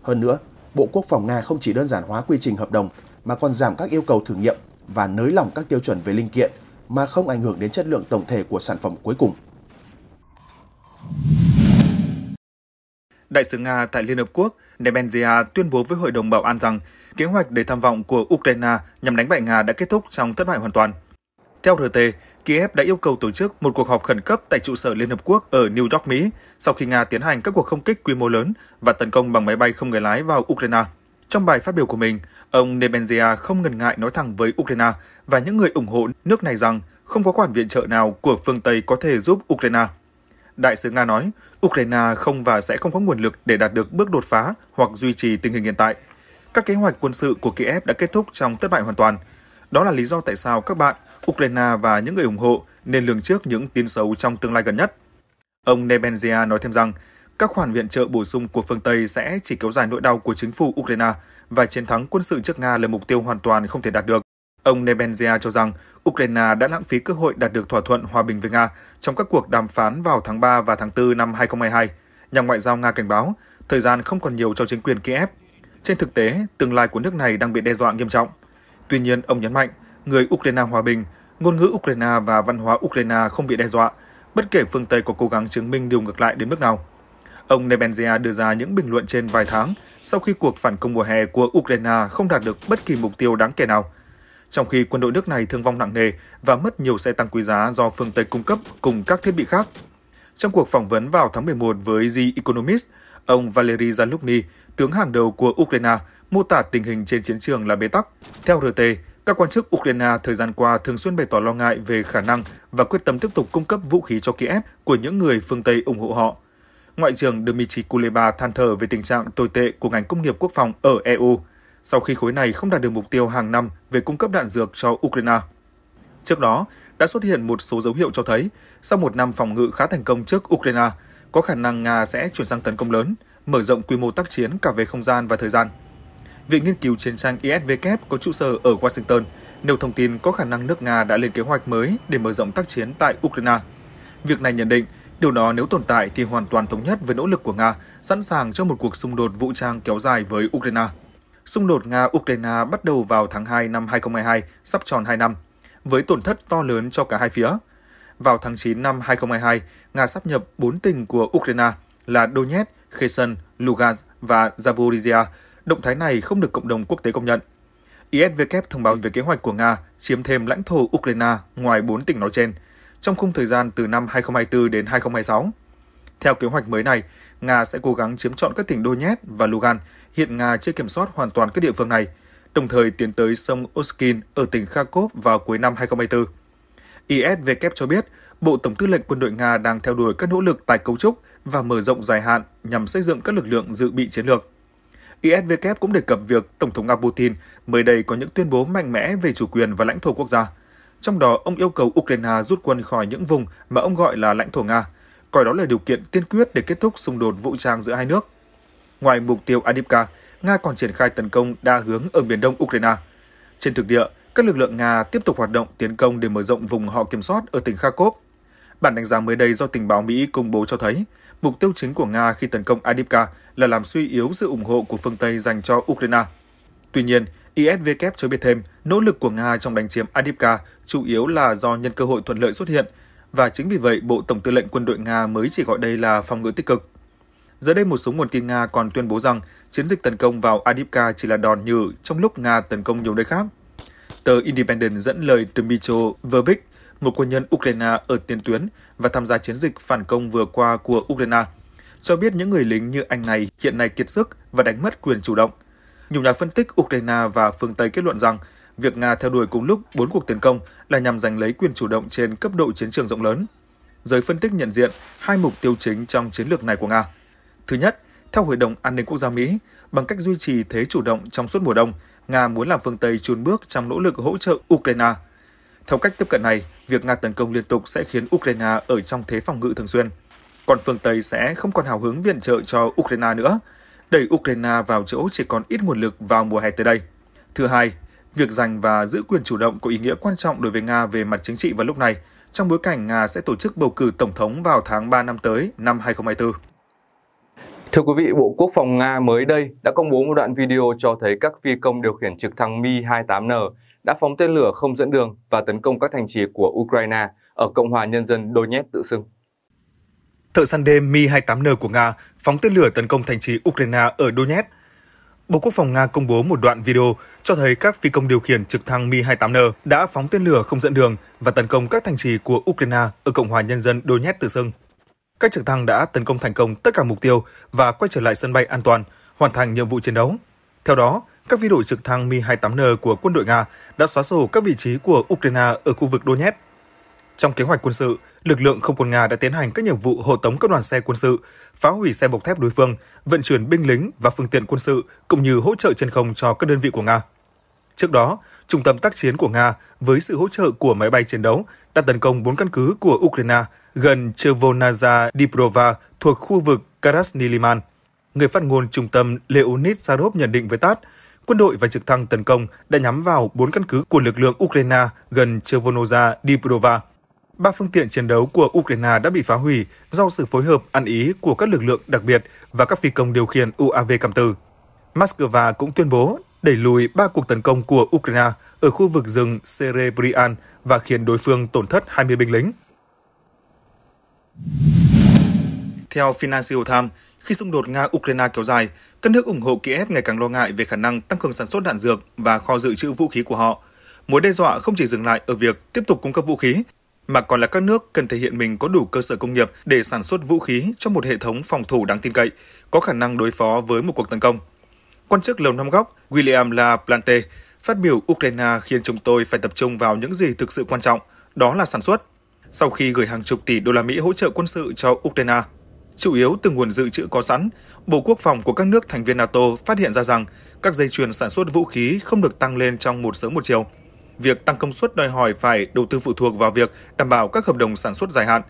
Hơn nữa, Bộ Quốc phòng Nga không chỉ đơn giản hóa quy trình hợp đồng mà còn giảm các yêu cầu thử nghiệm và nới lỏng các tiêu chuẩn về linh kiện – mà không ảnh hưởng đến chất lượng tổng thể của sản phẩm cuối cùng. Đại sứ Nga tại Liên Hợp Quốc Nebensia tuyên bố với Hội đồng Bảo an rằng kế hoạch để tham vọng của Ukraine nhằm đánh bại Nga đã kết thúc trong thất bại hoàn toàn. Theo RT, Kiev đã yêu cầu tổ chức một cuộc họp khẩn cấp tại trụ sở Liên Hợp Quốc ở New York, Mỹ sau khi Nga tiến hành các cuộc không kích quy mô lớn và tấn công bằng máy bay không người lái vào Ukraine. Trong bài phát biểu của mình, ông Nebenzia không ngần ngại nói thẳng với Ukraine và những người ủng hộ nước này rằng không có khoản viện trợ nào của phương Tây có thể giúp Ukraine. Đại sứ Nga nói, Ukraine không và sẽ không có nguồn lực để đạt được bước đột phá hoặc duy trì tình hình hiện tại. Các kế hoạch quân sự của Kiev đã kết thúc trong thất bại hoàn toàn. Đó là lý do tại sao các bạn, Ukraine và những người ủng hộ nên lường trước những tin xấu trong tương lai gần nhất. Ông Nebenzia nói thêm rằng, các khoản viện trợ bổ sung của phương Tây sẽ chỉ kéo dài nỗi đau của chính phủ Ukraine và chiến thắng quân sự trước Nga là mục tiêu hoàn toàn không thể đạt được. Ông Nebenzia cho rằng Ukraine đã lãng phí cơ hội đạt được thỏa thuận hòa bình với Nga trong các cuộc đàm phán vào tháng 3 và tháng 4 năm 2022. Nhà ngoại giao Nga cảnh báo, thời gian không còn nhiều cho chính quyền Kiev. Trên thực tế, tương lai của nước này đang bị đe dọa nghiêm trọng. Tuy nhiên, ông nhấn mạnh, người Ukraine hòa bình, ngôn ngữ Ukraine và văn hóa Ukraine không bị đe dọa, bất kể phương Tây có cố gắng chứng minh điều ngược lại đến mức nào. Ông Nebenzia đưa ra những bình luận trên vài tháng sau khi cuộc phản công mùa hè của Ukraine không đạt được bất kỳ mục tiêu đáng kể nào. Trong khi quân đội nước này thương vong nặng nề và mất nhiều xe tăng quý giá do phương Tây cung cấp cùng các thiết bị khác. Trong cuộc phỏng vấn vào tháng 11 với The Economist, ông Valery Zaluzny, tướng hàng đầu của Ukraine, mô tả tình hình trên chiến trường là bế tắc. Theo RT, các quan chức Ukraine thời gian qua thường xuyên bày tỏ lo ngại về khả năng và quyết tâm tiếp tục cung cấp vũ khí cho Kiev của những người phương Tây ủng hộ họ. Ngoại trưởng Dmitry Kuleba than thở về tình trạng tồi tệ của ngành công nghiệp quốc phòng ở EU sau khi khối này không đạt được mục tiêu hàng năm về cung cấp đạn dược cho Ukraine. Trước đó, đã xuất hiện một số dấu hiệu cho thấy, sau một năm phòng ngự khá thành công trước Ukraine, có khả năng Nga sẽ chuyển sang tấn công lớn, mở rộng quy mô tác chiến cả về không gian và thời gian. Viện Nghiên cứu Chiến tranh ISW có trụ sở ở Washington nêu thông tin có khả năng nước Nga đã lên kế hoạch mới để mở rộng tác chiến tại Ukraine. Việc này nhận định Điều đó nếu tồn tại thì hoàn toàn thống nhất với nỗ lực của Nga sẵn sàng cho một cuộc xung đột vũ trang kéo dài với Ukraine. Xung đột Nga-Ukraine bắt đầu vào tháng 2 năm 2022, sắp tròn 2 năm, với tổn thất to lớn cho cả hai phía. Vào tháng 9 năm 2022, Nga sắp nhập 4 tỉnh của Ukraine là Donetsk, Kherson, Lugansk và Zaporizhia. Động thái này không được cộng đồng quốc tế công nhận. ISW thông báo về kế hoạch của Nga chiếm thêm lãnh thổ Ukraine ngoài 4 tỉnh nói trên – trong khung thời gian từ năm 2024 đến 2026. Theo kế hoạch mới này, Nga sẽ cố gắng chiếm trọn các tỉnh Donetsk và Lugan, hiện Nga chưa kiểm soát hoàn toàn các địa phương này, đồng thời tiến tới sông Oskin ở tỉnh Kharkov vào cuối năm 2024. ISW cho biết, Bộ Tổng tư lệnh quân đội Nga đang theo đuổi các nỗ lực tái cấu trúc và mở rộng dài hạn nhằm xây dựng các lực lượng dự bị chiến lược. ISW cũng đề cập việc Tổng thống Nga Putin mới đây có những tuyên bố mạnh mẽ về chủ quyền và lãnh thổ quốc gia – trong đó, ông yêu cầu Ukraine rút quân khỏi những vùng mà ông gọi là lãnh thổ Nga, coi đó là điều kiện tiên quyết để kết thúc xung đột vũ trang giữa hai nước. Ngoài mục tiêu Adipka, Nga còn triển khai tấn công đa hướng ở miền đông Ukraine. Trên thực địa, các lực lượng Nga tiếp tục hoạt động tiến công để mở rộng vùng họ kiểm soát ở tỉnh Kharkov. Bản đánh giá mới đây do tình báo Mỹ công bố cho thấy, mục tiêu chính của Nga khi tấn công Adipka là làm suy yếu sự ủng hộ của phương Tây dành cho Ukraine. Tuy nhiên, ISW cho biết thêm, nỗ lực của Nga trong đánh chiếm Adipka chủ yếu là do nhân cơ hội thuận lợi xuất hiện, và chính vì vậy Bộ Tổng tư lệnh quân đội Nga mới chỉ gọi đây là phòng ngự tích cực. Giờ đây một số nguồn tin Nga còn tuyên bố rằng chiến dịch tấn công vào Adipka chỉ là đòn nhử trong lúc Nga tấn công nhiều nơi khác. Tờ Independent dẫn lời Dmitro Verbik, một quân nhân Ukraine ở tiền tuyến và tham gia chiến dịch phản công vừa qua của Ukraine, cho biết những người lính như anh này hiện nay kiệt sức và đánh mất quyền chủ động – nhiều nhà phân tích Ukraine và phương Tây kết luận rằng việc Nga theo đuổi cùng lúc 4 cuộc tiến công là nhằm giành lấy quyền chủ động trên cấp độ chiến trường rộng lớn. Giới phân tích nhận diện hai mục tiêu chính trong chiến lược này của Nga. Thứ nhất, theo Hội đồng An ninh Quốc gia Mỹ, bằng cách duy trì thế chủ động trong suốt mùa đông, Nga muốn làm phương Tây chùn bước trong nỗ lực hỗ trợ Ukraine. Theo cách tiếp cận này, việc Nga tấn công liên tục sẽ khiến Ukraine ở trong thế phòng ngự thường xuyên. Còn phương Tây sẽ không còn hào hứng viện trợ cho Ukraine nữa, đẩy Ukraine vào chỗ chỉ còn ít nguồn lực vào mùa hè tới đây. Thứ hai, việc giành và giữ quyền chủ động có ý nghĩa quan trọng đối với Nga về mặt chính trị vào lúc này, trong bối cảnh Nga sẽ tổ chức bầu cử tổng thống vào tháng 3 năm tới, năm 2024. Thưa quý vị, Bộ Quốc phòng Nga mới đây đã công bố một đoạn video cho thấy các phi công điều khiển trực thăng Mi-28N đã phóng tên lửa không dẫn đường và tấn công các thành trì của Ukraine ở Cộng hòa Nhân dân Donetsk tự xưng thợ săn đêm Mi-28N của Nga phóng tên lửa tấn công thành trì Ukraine ở Donetsk. Bộ Quốc phòng Nga công bố một đoạn video cho thấy các phi công điều khiển trực thăng Mi-28N đã phóng tên lửa không dẫn đường và tấn công các thành trì của Ukraine ở Cộng hòa Nhân dân Donetsk tự xưng. Các trực thăng đã tấn công thành công tất cả mục tiêu và quay trở lại sân bay an toàn, hoàn thành nhiệm vụ chiến đấu. Theo đó, các phi đội trực thăng Mi-28N của quân đội Nga đã xóa sổ các vị trí của Ukraine ở khu vực Donetsk. Trong kế hoạch quân sự, lực lượng không quân Nga đã tiến hành các nhiệm vụ hộ tống các đoàn xe quân sự, phá hủy xe bọc thép đối phương, vận chuyển binh lính và phương tiện quân sự, cũng như hỗ trợ trên không cho các đơn vị của Nga. Trước đó, Trung tâm tác chiến của Nga với sự hỗ trợ của máy bay chiến đấu đã tấn công 4 căn cứ của Ukraine gần Chervonaja Diprova thuộc khu vực Krasny Người phát ngôn trung tâm Leonid Sarov nhận định với TASS, quân đội và trực thăng tấn công đã nhắm vào 4 căn cứ của lực lượng Ukraine gần Chervonaja Diprova – Ba phương tiện chiến đấu của Ukraine đã bị phá hủy do sự phối hợp ăn ý của các lực lượng đặc biệt và các phi công điều khiển UAV cảm tử. Moscow cũng tuyên bố đẩy lùi ba cuộc tấn công của Ukraine ở khu vực rừng Serebrian và khiến đối phương tổn thất 20 binh lính. Theo Financial Times, khi xung đột Nga-Ukraine kéo dài, các nước ủng hộ Kiev ngày càng lo ngại về khả năng tăng cường sản xuất đạn dược và kho dự trữ vũ khí của họ. Mối đe dọa không chỉ dừng lại ở việc tiếp tục cung cấp vũ khí, mà còn là các nước cần thể hiện mình có đủ cơ sở công nghiệp để sản xuất vũ khí cho một hệ thống phòng thủ đáng tin cậy, có khả năng đối phó với một cuộc tấn công. Quan chức Lầu Năm Góc William La Plante phát biểu Ukraine khiến chúng tôi phải tập trung vào những gì thực sự quan trọng, đó là sản xuất. Sau khi gửi hàng chục tỷ đô la Mỹ hỗ trợ quân sự cho Ukraine, chủ yếu từ nguồn dự trữ có sẵn, Bộ Quốc phòng của các nước thành viên NATO phát hiện ra rằng các dây chuyền sản xuất vũ khí không được tăng lên trong một sớm một chiều – việc tăng công suất đòi hỏi phải đầu tư phụ thuộc vào việc đảm bảo các hợp đồng sản xuất dài hạn.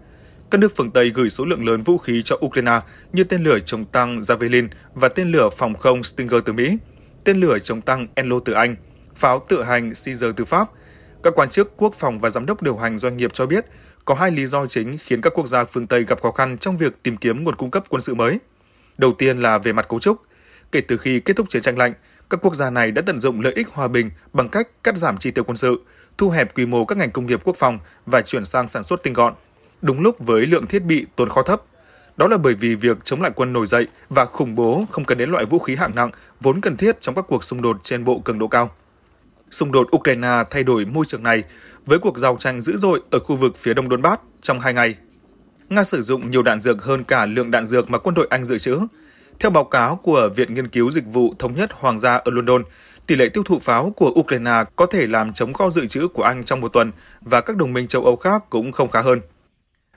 Các nước phương Tây gửi số lượng lớn vũ khí cho Ukraine như tên lửa chống tăng Javelin và tên lửa phòng không Stinger từ Mỹ, tên lửa chống tăng Enlo từ Anh, pháo tự hành Caesar từ Pháp. Các quan chức quốc phòng và giám đốc điều hành doanh nghiệp cho biết có hai lý do chính khiến các quốc gia phương Tây gặp khó khăn trong việc tìm kiếm nguồn cung cấp quân sự mới. Đầu tiên là về mặt cấu trúc. Kể từ khi kết thúc chiến tranh lạnh, các quốc gia này đã tận dụng lợi ích hòa bình bằng cách cắt giảm chi tiêu quân sự, thu hẹp quy mô các ngành công nghiệp quốc phòng và chuyển sang sản xuất tinh gọn, đúng lúc với lượng thiết bị tồn kho thấp. Đó là bởi vì việc chống lại quân nổi dậy và khủng bố không cần đến loại vũ khí hạng nặng vốn cần thiết trong các cuộc xung đột trên bộ cường độ cao. Xung đột Ukraine thay đổi môi trường này với cuộc giao tranh dữ dội ở khu vực phía đông Donbass trong hai ngày. Nga sử dụng nhiều đạn dược hơn cả lượng đạn dược mà quân đội Anh dự trữ, theo báo cáo của Viện Nghiên cứu Dịch vụ Thống nhất Hoàng gia ở London, tỷ lệ tiêu thụ pháo của Ukraine có thể làm chống kho dự trữ của Anh trong một tuần và các đồng minh châu Âu khác cũng không khá hơn.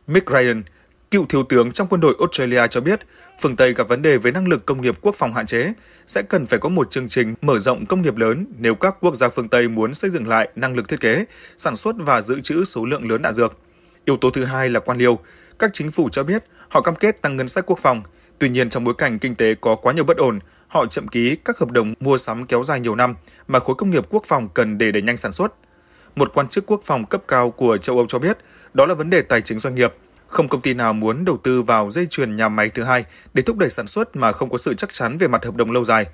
Mick Ryan, cựu thiếu tướng trong quân đội Australia cho biết, phương Tây gặp vấn đề với năng lực công nghiệp quốc phòng hạn chế, sẽ cần phải có một chương trình mở rộng công nghiệp lớn nếu các quốc gia phương Tây muốn xây dựng lại năng lực thiết kế, sản xuất và dự trữ số lượng lớn đạn dược. Yếu tố thứ hai là quan liêu. Các chính phủ cho biết họ cam kết tăng ngân sách quốc phòng – Tuy nhiên trong bối cảnh kinh tế có quá nhiều bất ổn, họ chậm ký các hợp đồng mua sắm kéo dài nhiều năm mà khối công nghiệp quốc phòng cần để đẩy nhanh sản xuất. Một quan chức quốc phòng cấp cao của châu Âu cho biết, đó là vấn đề tài chính doanh nghiệp. Không công ty nào muốn đầu tư vào dây chuyền nhà máy thứ hai để thúc đẩy sản xuất mà không có sự chắc chắn về mặt hợp đồng lâu dài.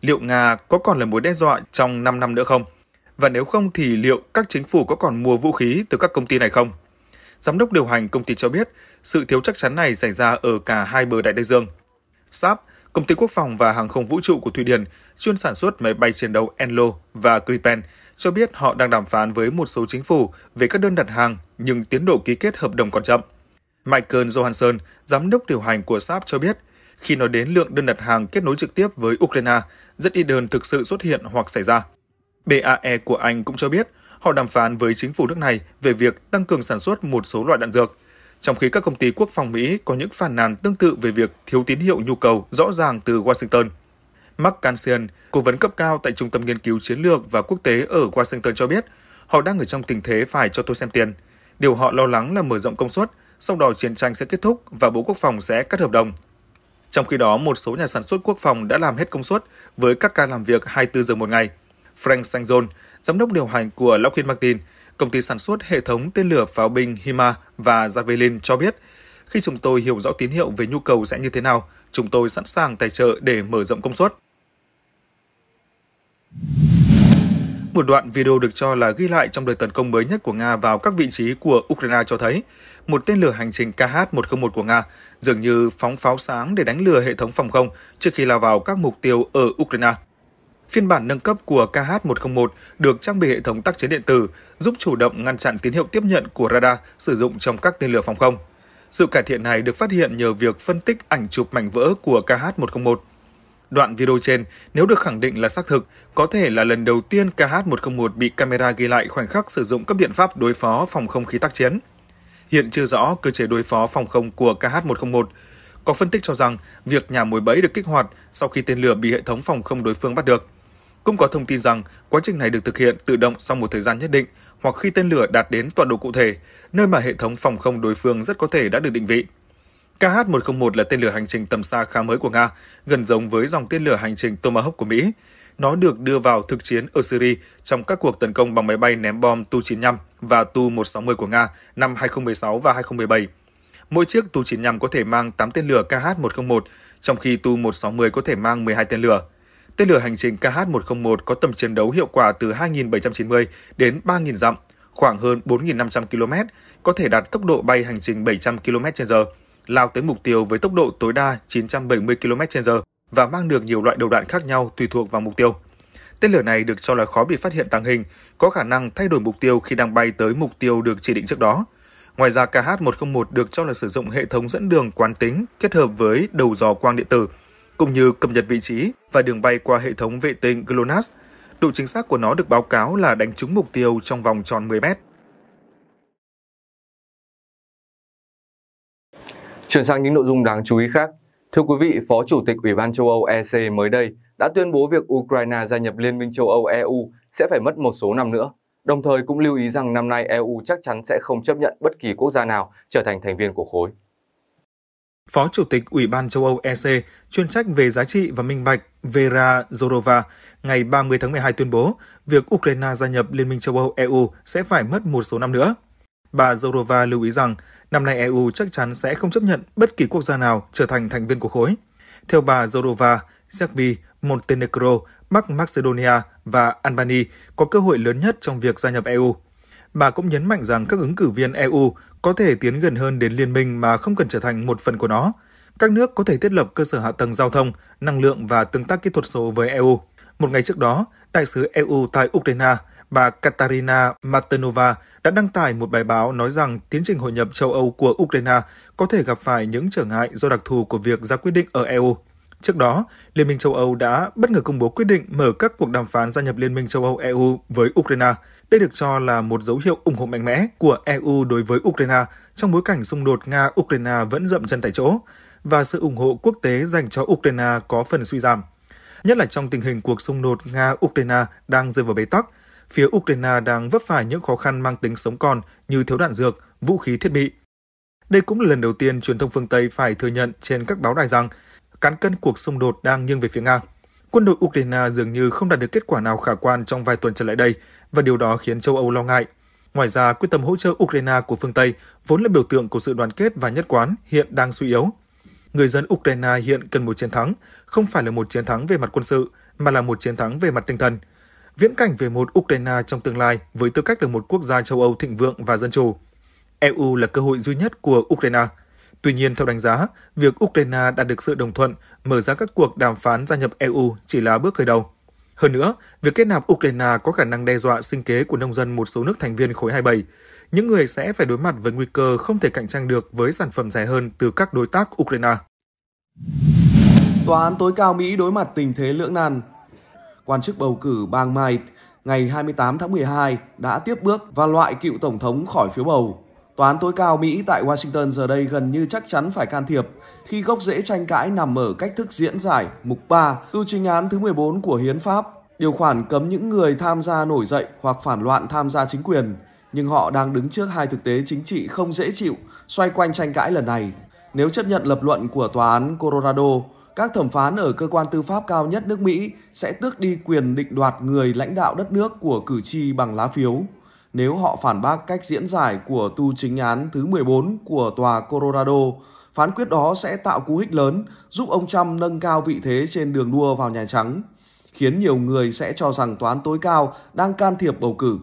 Liệu Nga có còn là mối đe dọa trong 5 năm nữa không? Và nếu không thì liệu các chính phủ có còn mua vũ khí từ các công ty này không? Giám đốc điều hành công ty cho biết, sự thiếu chắc chắn này xảy ra ở cả hai bờ Đại Tây Dương. Saab, công ty quốc phòng và hàng không vũ trụ của Thụy Điển, chuyên sản xuất máy bay chiến đấu Enlo và Gripen, cho biết họ đang đàm phán với một số chính phủ về các đơn đặt hàng nhưng tiến độ ký kết hợp đồng còn chậm. Michael Johansson, giám đốc điều hành của Saab cho biết, khi nói đến lượng đơn đặt hàng kết nối trực tiếp với Ukraine, rất ít đơn thực sự xuất hiện hoặc xảy ra. BAE của Anh cũng cho biết họ đàm phán với chính phủ nước này về việc tăng cường sản xuất một số loại đạn dược. Trong khi các công ty quốc phòng Mỹ có những phản nàn tương tự về việc thiếu tín hiệu nhu cầu rõ ràng từ Washington. Mark Cansian, cố vấn cấp cao tại Trung tâm Nghiên cứu Chiến lược và Quốc tế ở Washington cho biết, họ đang ở trong tình thế phải cho tôi xem tiền. Điều họ lo lắng là mở rộng công suất, sau đó chiến tranh sẽ kết thúc và Bộ Quốc phòng sẽ cắt hợp đồng. Trong khi đó, một số nhà sản xuất quốc phòng đã làm hết công suất với các ca làm việc 24 giờ một ngày. Frank Sangzon, giám đốc điều hành của Lockheed Martin, công ty sản xuất hệ thống tên lửa pháo binh HIMARS và Javelin cho biết, khi chúng tôi hiểu rõ tín hiệu về nhu cầu sẽ như thế nào, chúng tôi sẵn sàng tài trợ để mở rộng công suất. Một đoạn video được cho là ghi lại trong đợt tấn công mới nhất của Nga vào các vị trí của Ukraine cho thấy một tên lửa hành trình KH-101 của Nga dường như phóng pháo sáng để đánh lừa hệ thống phòng không trước khi lao vào các mục tiêu ở Ukraine. Phiên bản nâng cấp của KH-101 được trang bị hệ thống tác chiến điện tử, giúp chủ động ngăn chặn tín hiệu tiếp nhận của radar sử dụng trong các tên lửa phòng không. Sự cải thiện này được phát hiện nhờ việc phân tích ảnh chụp mảnh vỡ của KH-101. Đoạn video trên, nếu được khẳng định là xác thực, có thể là lần đầu tiên KH-101 bị camera ghi lại khoảnh khắc sử dụng các biện pháp đối phó phòng không khí tác chiến. Hiện chưa rõ cơ chế đối phó phòng không của KH-101. Có phân tích cho rằng việc nhà mồi bẫy được kích hoạt sau khi tên lửa bị hệ thống phòng không đối phương bắt được – cũng có thông tin rằng quá trình này được thực hiện tự động sau một thời gian nhất định hoặc khi tên lửa đạt đến tọa độ cụ thể, nơi mà hệ thống phòng không đối phương rất có thể đã được định vị. KH-101 là tên lửa hành trình tầm xa khá mới của Nga, gần giống với dòng tên lửa hành trình Tomahawk của Mỹ. Nó được đưa vào thực chiến ở Syria trong các cuộc tấn công bằng máy bay ném bom Tu-95 và Tu-160 của Nga năm 2016 và 2017. Mỗi chiếc Tu-95 có thể mang 8 tên lửa KH-101, trong khi Tu-160 có thể mang 12 tên lửa. Tên lửa hành trình KH-101 có tầm chiến đấu hiệu quả từ 2.790 đến 3.000 dặm, khoảng hơn 4.500 km, có thể đạt tốc độ bay hành trình 700 km h lao tới mục tiêu với tốc độ tối đa 970 km h và mang được nhiều loại đầu đạn khác nhau tùy thuộc vào mục tiêu. Tên lửa này được cho là khó bị phát hiện tàng hình, có khả năng thay đổi mục tiêu khi đang bay tới mục tiêu được chỉ định trước đó. Ngoài ra, KH-101 được cho là sử dụng hệ thống dẫn đường quán tính kết hợp với đầu dò quang điện tử, cũng như cập nhật vị trí và đường bay qua hệ thống vệ tinh GLONASS. Độ chính xác của nó được báo cáo là đánh trúng mục tiêu trong vòng tròn 10 mét. Chuyển sang những nội dung đáng chú ý khác. Thưa quý vị, Phó Chủ tịch Ủy ban châu Âu EC mới đây đã tuyên bố việc Ukraine gia nhập Liên minh châu Âu EU sẽ phải mất một số năm nữa. Đồng thời cũng lưu ý rằng năm nay EU chắc chắn sẽ không chấp nhận bất kỳ quốc gia nào trở thành thành viên của khối. Phó Chủ tịch Ủy ban châu Âu EC chuyên trách về giá trị và minh bạch Vera Zorova ngày 30 tháng 12 tuyên bố việc Ukraine gia nhập Liên minh châu Âu EU sẽ phải mất một số năm nữa. Bà Zorova lưu ý rằng năm nay EU chắc chắn sẽ không chấp nhận bất kỳ quốc gia nào trở thành thành viên của khối. Theo bà Zorova, Serbia, Montenegro, Bắc Macedonia và Albania có cơ hội lớn nhất trong việc gia nhập EU. Bà cũng nhấn mạnh rằng các ứng cử viên EU có thể tiến gần hơn đến liên minh mà không cần trở thành một phần của nó. Các nước có thể thiết lập cơ sở hạ tầng giao thông, năng lượng và tương tác kỹ thuật số với EU. Một ngày trước đó, đại sứ EU tại Ukraine, bà Katarina Martinova đã đăng tải một bài báo nói rằng tiến trình hội nhập châu Âu của Ukraine có thể gặp phải những trở ngại do đặc thù của việc ra quyết định ở EU. Trước đó, Liên minh châu Âu đã bất ngờ công bố quyết định mở các cuộc đàm phán gia nhập Liên minh châu Âu EU với Ukraine. Đây được cho là một dấu hiệu ủng hộ mạnh mẽ của EU đối với Ukraine trong bối cảnh xung đột Nga-Ukraine vẫn dậm chân tại chỗ và sự ủng hộ quốc tế dành cho Ukraine có phần suy giảm. Nhất là trong tình hình cuộc xung đột Nga-Ukraine đang rơi vào bế tắc, phía Ukraine đang vấp phải những khó khăn mang tính sống còn như thiếu đạn dược, vũ khí thiết bị. Đây cũng là lần đầu tiên truyền thông phương Tây phải thừa nhận trên các báo đài rằng cán cân cuộc xung đột đang nghiêng về phía Nga. Quân đội Ukraine dường như không đạt được kết quả nào khả quan trong vài tuần trở lại đây, và điều đó khiến châu Âu lo ngại. Ngoài ra, quyết tâm hỗ trợ Ukraine của phương Tây, vốn là biểu tượng của sự đoàn kết và nhất quán, hiện đang suy yếu. Người dân Ukraine hiện cần một chiến thắng, không phải là một chiến thắng về mặt quân sự, mà là một chiến thắng về mặt tinh thần. Viễn cảnh về một Ukraine trong tương lai với tư cách là một quốc gia châu Âu thịnh vượng và dân chủ. EU là cơ hội duy nhất của Ukraine – Tuy nhiên, theo đánh giá, việc Ukraine đạt được sự đồng thuận mở ra các cuộc đàm phán gia nhập EU chỉ là bước khởi đầu. Hơn nữa, việc kết nạp Ukraine có khả năng đe dọa sinh kế của nông dân một số nước thành viên khối 27. Những người sẽ phải đối mặt với nguy cơ không thể cạnh tranh được với sản phẩm rẻ hơn từ các đối tác Ukraine. Tòa án tối cao Mỹ đối mặt tình thế lưỡng nan. Quan chức bầu cử bang Maine ngày 28 tháng 12 đã tiếp bước và loại cựu tổng thống khỏi phiếu bầu. Tòa án tối cao Mỹ tại Washington giờ đây gần như chắc chắn phải can thiệp khi gốc rễ tranh cãi nằm ở cách thức diễn giải mục 3 tu chính án thứ 14 của Hiến pháp, điều khoản cấm những người tham gia nổi dậy hoặc phản loạn tham gia chính quyền, nhưng họ đang đứng trước hai thực tế chính trị không dễ chịu xoay quanh tranh cãi lần này. Nếu chấp nhận lập luận của tòa án Colorado, các thẩm phán ở cơ quan tư pháp cao nhất nước Mỹ sẽ tước đi quyền định đoạt người lãnh đạo đất nước của cử tri bằng lá phiếu nếu họ phản bác cách diễn giải của tu chính án thứ 14 của tòa Colorado. Phán quyết đó sẽ tạo cú hích lớn giúp ông Trump nâng cao vị thế trên đường đua vào Nhà Trắng, khiến nhiều người sẽ cho rằng toán tối cao đang can thiệp bầu cử.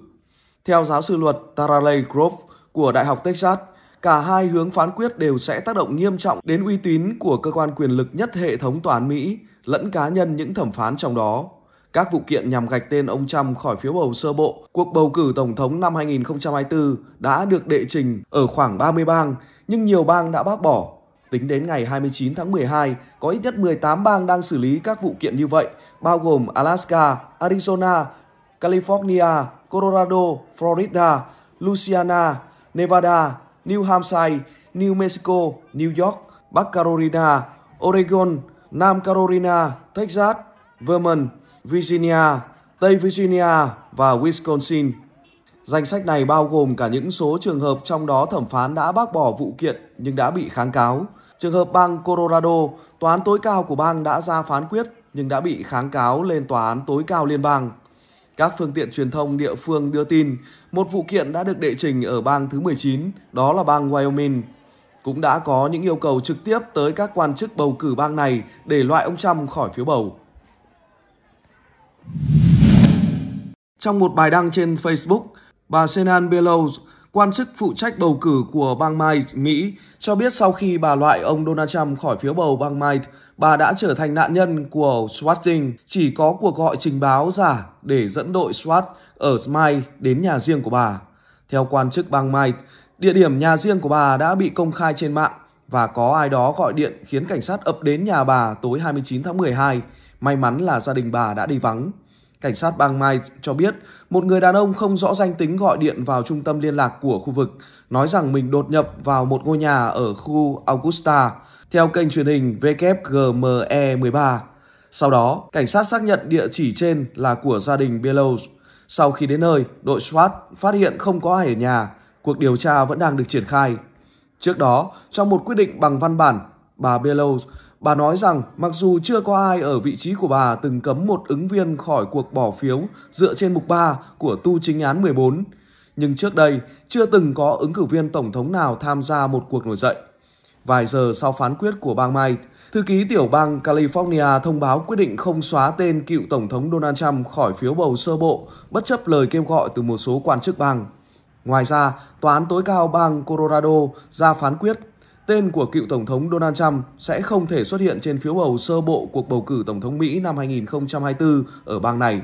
Theo giáo sư luật Taralei Grove của Đại học Texas, cả hai hướng phán quyết đều sẽ tác động nghiêm trọng đến uy tín của cơ quan quyền lực nhất hệ thống tòa án Mỹ lẫn cá nhân những thẩm phán trong đó các vụ kiện nhằm gạch tên ông Trump khỏi phiếu bầu sơ bộ cuộc bầu cử tổng thống năm 2024 đã được đệ trình ở khoảng 30 bang, nhưng nhiều bang đã bác bỏ. Tính đến ngày 29 tháng 12, có ít nhất 18 bang đang xử lý các vụ kiện như vậy, bao gồm Alaska, Arizona, California, Colorado, Florida, Louisiana, Nevada, New Hampshire, New Mexico, New York, Bắc Carolina, Oregon, Nam Carolina, Texas, Vermont, Virginia, Tây Virginia và Wisconsin. Danh sách này bao gồm cả những số trường hợp trong đó thẩm phán đã bác bỏ vụ kiện nhưng đã bị kháng cáo. Trường hợp bang Colorado, tòa án tối cao của bang đã ra phán quyết nhưng đã bị kháng cáo lên tòa án tối cao liên bang. Các phương tiện truyền thông địa phương đưa tin một vụ kiện đã được đệ trình ở bang thứ 19, đó là bang Wyoming. Cũng đã có những yêu cầu trực tiếp tới các quan chức bầu cử bang này để loại ông Trump khỏi phiếu bầu. Trong một bài đăng trên Facebook, bà Senan Bellows, quan chức phụ trách bầu cử của bang Maine, Mỹ, cho biết sau khi bà loại ông Donald Trump khỏi phiếu bầu bang Maine, bà đã trở thành nạn nhân của swatting, chỉ có cuộc gọi trình báo giả để dẫn đội SWAT ở Maine đến nhà riêng của bà. Theo quan chức bang Maine, địa điểm nhà riêng của bà đã bị công khai trên mạng và có ai đó gọi điện khiến cảnh sát ập đến nhà bà tối 29 tháng 12 May mắn là gia đình bà đã đi vắng. Cảnh sát Bang Mai cho biết một người đàn ông không rõ danh tính gọi điện vào trung tâm liên lạc của khu vực, nói rằng mình đột nhập vào một ngôi nhà ở khu Augusta, theo kênh truyền hình WGME13. Sau đó, cảnh sát xác nhận địa chỉ trên là của gia đình Bellows. Sau khi đến nơi, đội SWAT phát hiện không có ai ở nhà, cuộc điều tra vẫn đang được triển khai. Trước đó, trong một quyết định bằng văn bản, bà Bellows Bà nói rằng mặc dù chưa có ai ở vị trí của bà từng cấm một ứng viên khỏi cuộc bỏ phiếu dựa trên mục 3 của tu chính án 14, nhưng trước đây chưa từng có ứng cử viên tổng thống nào tham gia một cuộc nổi dậy. Vài giờ sau phán quyết của bang Mai, thư ký tiểu bang California thông báo quyết định không xóa tên cựu tổng thống Donald Trump khỏi phiếu bầu sơ bộ, bất chấp lời kêu gọi từ một số quan chức bang. Ngoài ra, tòa án tối cao bang Colorado ra phán quyết tên của cựu Tổng thống Donald Trump sẽ không thể xuất hiện trên phiếu bầu sơ bộ cuộc bầu cử Tổng thống Mỹ năm 2024 ở bang này.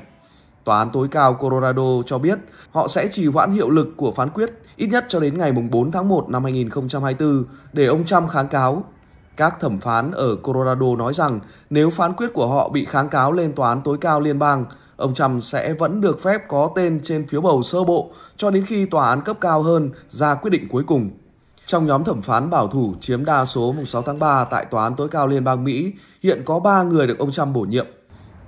Tòa án tối cao Colorado cho biết họ sẽ trì hoãn hiệu lực của phán quyết ít nhất cho đến ngày 4 tháng 1 năm 2024 để ông Trump kháng cáo. Các thẩm phán ở Colorado nói rằng nếu phán quyết của họ bị kháng cáo lên tòa án tối cao liên bang, ông Trump sẽ vẫn được phép có tên trên phiếu bầu sơ bộ cho đến khi tòa án cấp cao hơn ra quyết định cuối cùng. Trong nhóm thẩm phán bảo thủ chiếm đa số mùng 6 tháng 3 tại Tòa án tối cao Liên bang Mỹ, hiện có 3 người được ông Trump bổ nhiệm.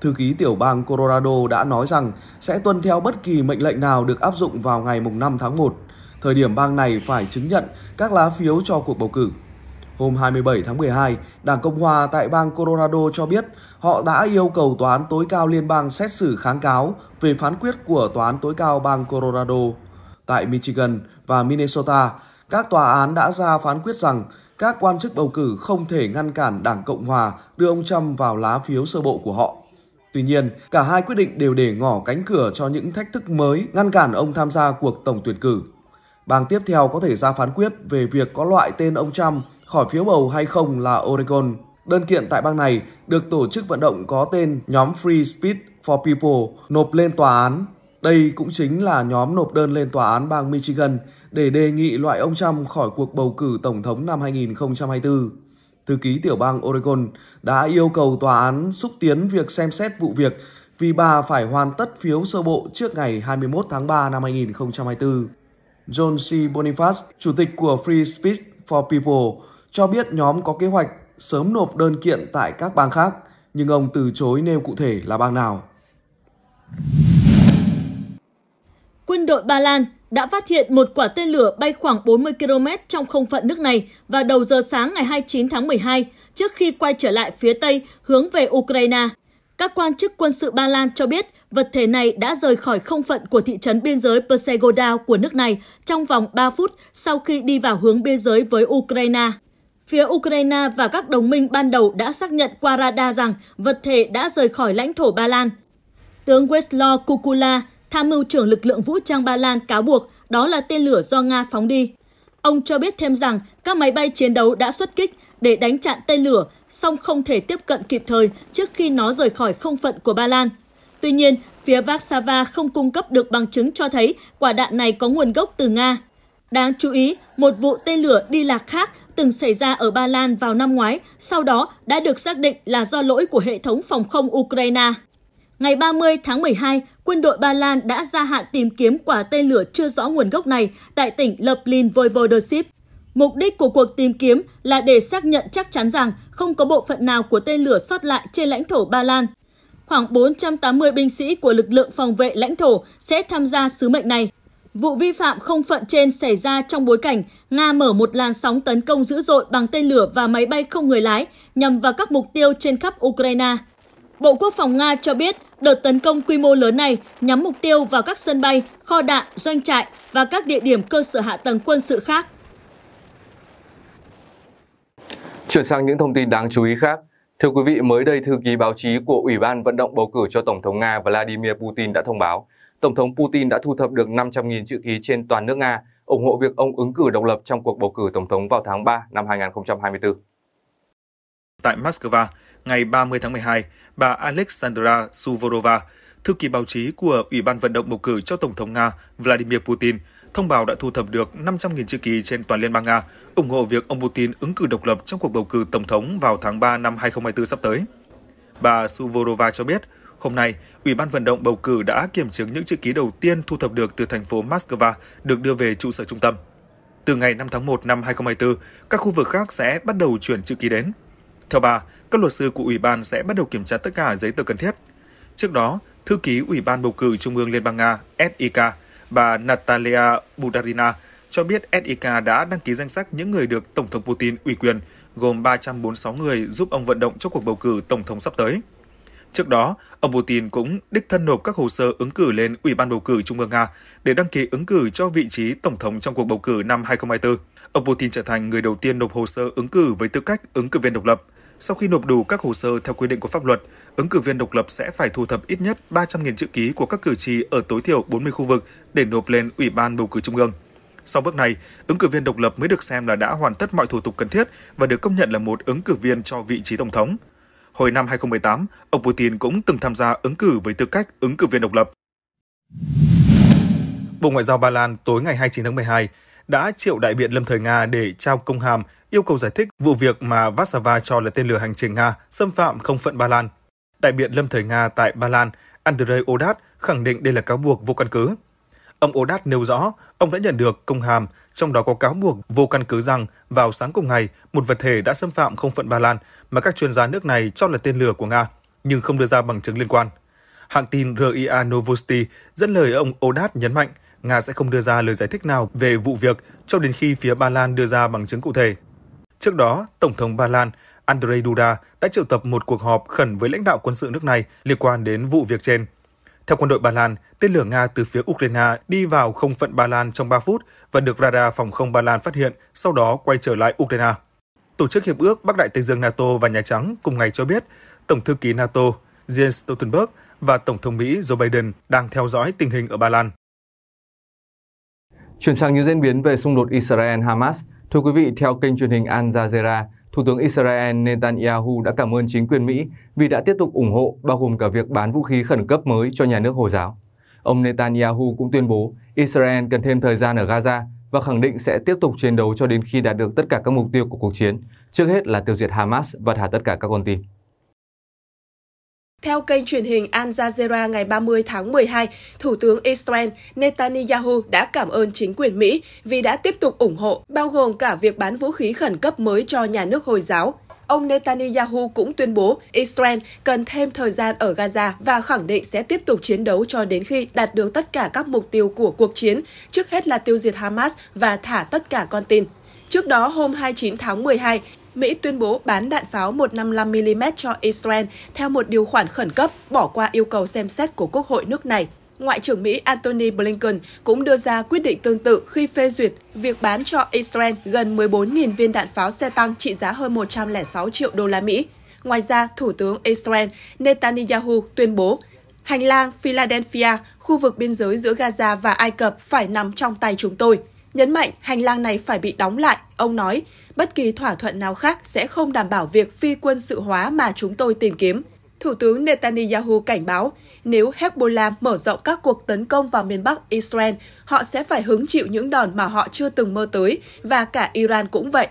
Thư ký tiểu bang Colorado đã nói rằng sẽ tuân theo bất kỳ mệnh lệnh nào được áp dụng vào ngày mùng 5 tháng 1, thời điểm bang này phải chứng nhận các lá phiếu cho cuộc bầu cử. Hôm 27 tháng 12, Đảng Cộng Hòa tại bang Colorado cho biết họ đã yêu cầu Tòa án tối cao liên bang xét xử kháng cáo về phán quyết của Tòa án tối cao bang Colorado. Tại Michigan và Minnesota, các tòa án đã ra phán quyết rằng các quan chức bầu cử không thể ngăn cản Đảng Cộng Hòa đưa ông Trump vào lá phiếu sơ bộ của họ. Tuy nhiên, cả hai quyết định đều để ngỏ cánh cửa cho những thách thức mới ngăn cản ông tham gia cuộc tổng tuyển cử. Bang tiếp theo có thể ra phán quyết về việc có loại tên ông Trump khỏi phiếu bầu hay không là Oregon. Đơn kiện tại bang này được tổ chức vận động có tên nhóm Free Speech for People nộp lên tòa án đây cũng chính là nhóm nộp đơn lên tòa án bang Michigan để đề nghị loại ông Trump khỏi cuộc bầu cử tổng thống năm 2024. Thư ký tiểu bang Oregon đã yêu cầu tòa án xúc tiến việc xem xét vụ việc vì bà phải hoàn tất phiếu sơ bộ trước ngày 21 tháng 3 năm 2024. John C. Boniface, chủ tịch của Free Speech for People, cho biết nhóm có kế hoạch sớm nộp đơn kiện tại các bang khác, nhưng ông từ chối nêu cụ thể là bang nào quân đội Ba Lan đã phát hiện một quả tên lửa bay khoảng 40 km trong không phận nước này vào đầu giờ sáng ngày 29 tháng 12 trước khi quay trở lại phía Tây hướng về Ukraine. Các quan chức quân sự Ba Lan cho biết vật thể này đã rời khỏi không phận của thị trấn biên giới Persegodal của nước này trong vòng 3 phút sau khi đi vào hướng biên giới với Ukraine. Phía Ukraine và các đồng minh ban đầu đã xác nhận qua radar rằng vật thể đã rời khỏi lãnh thổ Ba Lan. Tướng Westlaw Kukula, tham mưu trưởng lực lượng vũ trang Ba Lan cáo buộc đó là tên lửa do Nga phóng đi. Ông cho biết thêm rằng các máy bay chiến đấu đã xuất kích để đánh chặn tên lửa, song không thể tiếp cận kịp thời trước khi nó rời khỏi không phận của Ba Lan. Tuy nhiên, phía Warsaw không cung cấp được bằng chứng cho thấy quả đạn này có nguồn gốc từ Nga. Đáng chú ý, một vụ tên lửa đi lạc khác từng xảy ra ở Ba Lan vào năm ngoái, sau đó đã được xác định là do lỗi của hệ thống phòng không Ukraine. Ngày 30 tháng 12, quân đội Ba Lan đã gia hạn tìm kiếm quả tên lửa chưa rõ nguồn gốc này tại tỉnh Lublin Voivodeship. Mục đích của cuộc tìm kiếm là để xác nhận chắc chắn rằng không có bộ phận nào của tên lửa sót lại trên lãnh thổ Ba Lan. Khoảng 480 binh sĩ của lực lượng phòng vệ lãnh thổ sẽ tham gia sứ mệnh này. Vụ vi phạm không phận trên xảy ra trong bối cảnh Nga mở một làn sóng tấn công dữ dội bằng tên lửa và máy bay không người lái nhằm vào các mục tiêu trên khắp Ukraine. Bộ Quốc phòng Nga cho biết Đợt tấn công quy mô lớn này nhắm mục tiêu vào các sân bay, kho đạn, doanh trại và các địa điểm cơ sở hạ tầng quân sự khác. Chuyển sang những thông tin đáng chú ý khác. Thưa quý vị, mới đây thư ký báo chí của Ủy ban vận động bầu cử cho Tổng thống Nga Vladimir Putin đã thông báo, Tổng thống Putin đã thu thập được 500.000 chữ ký trên toàn nước Nga ủng hộ việc ông ứng cử độc lập trong cuộc bầu cử tổng thống vào tháng 3 năm 2024. Tại Moscow, ngày 30 tháng 12, bà Alexandra Suvorova, thư ký báo chí của Ủy ban vận động bầu cử cho Tổng thống Nga Vladimir Putin, thông báo đã thu thập được 500.000 chữ ký trên toàn Liên bang Nga ủng hộ việc ông Putin ứng cử độc lập trong cuộc bầu cử Tổng thống vào tháng 3 năm 2024 sắp tới. Bà Suvorova cho biết, hôm nay, Ủy ban vận động bầu cử đã kiểm chứng những chữ ký đầu tiên thu thập được từ thành phố Moscow được đưa về trụ sở trung tâm. Từ ngày 5 tháng 1 năm 2024, các khu vực khác sẽ bắt đầu chuyển chữ ký đến. Theo bà, các luật sư của Ủy ban sẽ bắt đầu kiểm tra tất cả giấy tờ cần thiết. Trước đó, thư ký Ủy ban bầu cử Trung ương Liên bang Nga SIK, bà Natalia Budarina cho biết SIK đã đăng ký danh sách những người được Tổng thống Putin ủy quyền, gồm 346 người giúp ông vận động cho cuộc bầu cử Tổng thống sắp tới. Trước đó, ông Putin cũng đích thân nộp các hồ sơ ứng cử lên Ủy ban bầu cử Trung ương Nga để đăng ký ứng cử cho vị trí Tổng thống trong cuộc bầu cử năm 2024. Ông Putin trở thành người đầu tiên nộp hồ sơ ứng cử với tư cách ứng cử viên độc lập – sau khi nộp đủ các hồ sơ theo quy định của pháp luật, ứng cử viên độc lập sẽ phải thu thập ít nhất 300.000 chữ ký của các cử tri ở tối thiểu 40 khu vực để nộp lên Ủy ban bầu cử Trung ương. Sau bước này, ứng cử viên độc lập mới được xem là đã hoàn tất mọi thủ tục cần thiết và được công nhận là một ứng cử viên cho vị trí tổng thống. Hồi năm 2018, ông Putin cũng từng tham gia ứng cử với tư cách ứng cử viên độc lập. Bộ Ngoại giao Ba Lan tối ngày 29 tháng 12 đã triệu đại biện lâm thời Nga để trao công hàm yêu cầu giải thích vụ việc mà Vassava cho là tên lửa hành trình Nga xâm phạm không phận Ba Lan. Đại biện lâm thời Nga tại Ba Lan, Andrei Odat khẳng định đây là cáo buộc vô căn cứ. Ông Odat nêu rõ, ông đã nhận được công hàm, trong đó có cáo buộc vô căn cứ rằng vào sáng cùng ngày, một vật thể đã xâm phạm không phận Ba Lan mà các chuyên gia nước này cho là tên lửa của Nga, nhưng không đưa ra bằng chứng liên quan. Hãng tin RIA Novosti dẫn lời ông Odat nhấn mạnh, Nga sẽ không đưa ra lời giải thích nào về vụ việc cho đến khi phía Ba Lan đưa ra bằng chứng cụ thể. Trước đó, Tổng thống Ba Lan Andrzej Duda đã triệu tập một cuộc họp khẩn với lãnh đạo quân sự nước này liên quan đến vụ việc trên. Theo quân đội Ba Lan, tên lửa Nga từ phía Ukraine đi vào không phận Ba Lan trong 3 phút và được radar phòng không Ba Lan phát hiện, sau đó quay trở lại Ukraine. Tổ chức Hiệp ước Bắc Đại Tây Dương NATO và Nhà Trắng cùng ngày cho biết, Tổng thư ký NATO Jens Stoltenberg và Tổng thống Mỹ Joe Biden đang theo dõi tình hình ở Ba Lan. Chuyển sang những diễn biến về xung đột Israel-Hamas, Thưa quý vị, theo kênh truyền hình Al Jazeera, Thủ tướng Israel Netanyahu đã cảm ơn chính quyền Mỹ vì đã tiếp tục ủng hộ, bao gồm cả việc bán vũ khí khẩn cấp mới cho nhà nước Hồi giáo. Ông Netanyahu cũng tuyên bố Israel cần thêm thời gian ở Gaza và khẳng định sẽ tiếp tục chiến đấu cho đến khi đạt được tất cả các mục tiêu của cuộc chiến, trước hết là tiêu diệt Hamas và thả tất cả các con tin. Theo kênh truyền hình Al Jazeera ngày 30 tháng 12, Thủ tướng Israel Netanyahu đã cảm ơn chính quyền Mỹ vì đã tiếp tục ủng hộ, bao gồm cả việc bán vũ khí khẩn cấp mới cho nhà nước Hồi giáo. Ông Netanyahu cũng tuyên bố Israel cần thêm thời gian ở Gaza và khẳng định sẽ tiếp tục chiến đấu cho đến khi đạt được tất cả các mục tiêu của cuộc chiến, trước hết là tiêu diệt Hamas và thả tất cả con tin. Trước đó, hôm 29 tháng 12, Mỹ tuyên bố bán đạn pháo 155mm cho Israel theo một điều khoản khẩn cấp bỏ qua yêu cầu xem xét của Quốc hội nước này. Ngoại trưởng Mỹ Antony Blinken cũng đưa ra quyết định tương tự khi phê duyệt việc bán cho Israel gần 14.000 viên đạn pháo xe tăng trị giá hơn 106 triệu đô la Mỹ. Ngoài ra, Thủ tướng Israel Netanyahu tuyên bố hành lang Philadelphia, khu vực biên giới giữa Gaza và Ai Cập phải nằm trong tay chúng tôi. Nhấn mạnh hành lang này phải bị đóng lại, ông nói, bất kỳ thỏa thuận nào khác sẽ không đảm bảo việc phi quân sự hóa mà chúng tôi tìm kiếm. Thủ tướng Netanyahu cảnh báo, nếu Hezbollah mở rộng các cuộc tấn công vào miền Bắc Israel, họ sẽ phải hứng chịu những đòn mà họ chưa từng mơ tới, và cả Iran cũng vậy.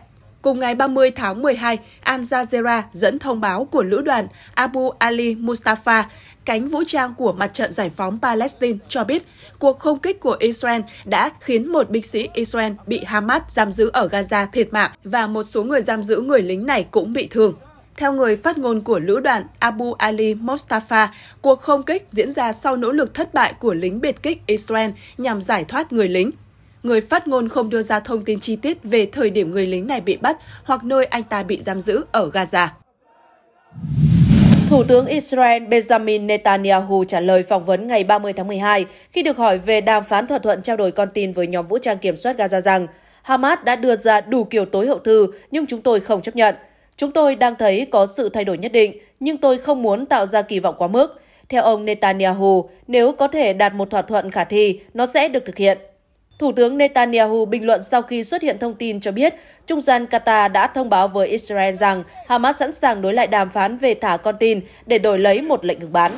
Cùng ngày 30 tháng 12, Al Jazeera dẫn thông báo của lữ đoàn Abu Ali Mustafa, cánh vũ trang của Mặt trận Giải phóng Palestine cho biết cuộc không kích của Israel đã khiến một binh sĩ Israel bị Hamas giam giữ ở Gaza thiệt mạng và một số người giam giữ người lính này cũng bị thương. Theo người phát ngôn của lữ đoàn Abu Ali Mustafa, cuộc không kích diễn ra sau nỗ lực thất bại của lính biệt kích Israel nhằm giải thoát người lính người phát ngôn không đưa ra thông tin chi tiết về thời điểm người lính này bị bắt hoặc nơi anh ta bị giam giữ ở Gaza. Thủ tướng Israel Benjamin Netanyahu trả lời phỏng vấn ngày 30 tháng 12 khi được hỏi về đàm phán thỏa thuận trao đổi con tin với nhóm vũ trang kiểm soát Gaza rằng Hamas đã đưa ra đủ kiểu tối hậu thư nhưng chúng tôi không chấp nhận. Chúng tôi đang thấy có sự thay đổi nhất định, nhưng tôi không muốn tạo ra kỳ vọng quá mức. Theo ông Netanyahu, nếu có thể đạt một thỏa thuận khả thi, nó sẽ được thực hiện. Thủ tướng Netanyahu bình luận sau khi xuất hiện thông tin cho biết trung gian Qatar đã thông báo với Israel rằng Hamas sẵn sàng đối lại đàm phán về thả con tin để đổi lấy một lệnh ngừng bắn.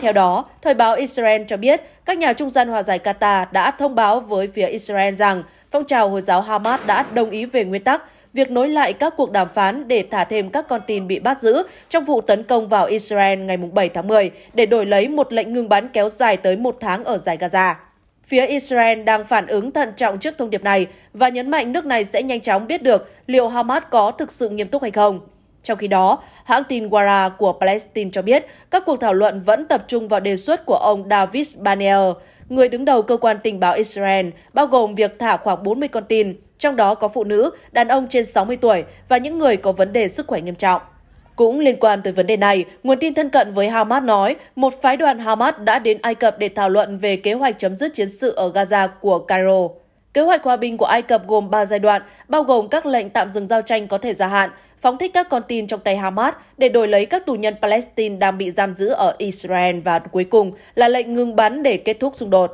Theo đó, thời báo Israel cho biết các nhà trung gian hòa giải Qatar đã thông báo với phía Israel rằng phong trào Hồi giáo Hamas đã đồng ý về nguyên tắc việc nối lại các cuộc đàm phán để thả thêm các con tin bị bắt giữ trong vụ tấn công vào Israel ngày 7 tháng 10 để đổi lấy một lệnh ngừng bắn kéo dài tới một tháng ở giải Gaza. Phía Israel đang phản ứng thận trọng trước thông điệp này và nhấn mạnh nước này sẽ nhanh chóng biết được liệu Hamas có thực sự nghiêm túc hay không. Trong khi đó, hãng tin Wara của Palestine cho biết các cuộc thảo luận vẫn tập trung vào đề xuất của ông David Banner, người đứng đầu cơ quan tình báo Israel, bao gồm việc thả khoảng 40 con tin, trong đó có phụ nữ, đàn ông trên 60 tuổi và những người có vấn đề sức khỏe nghiêm trọng. Cũng liên quan tới vấn đề này, nguồn tin thân cận với Hamas nói một phái đoàn Hamas đã đến Ai Cập để thảo luận về kế hoạch chấm dứt chiến sự ở Gaza của Cairo. Kế hoạch hòa bình của Ai Cập gồm 3 giai đoạn, bao gồm các lệnh tạm dừng giao tranh có thể gia hạn, phóng thích các con tin trong tay Hamas để đổi lấy các tù nhân Palestine đang bị giam giữ ở Israel và cuối cùng là lệnh ngừng bắn để kết thúc xung đột.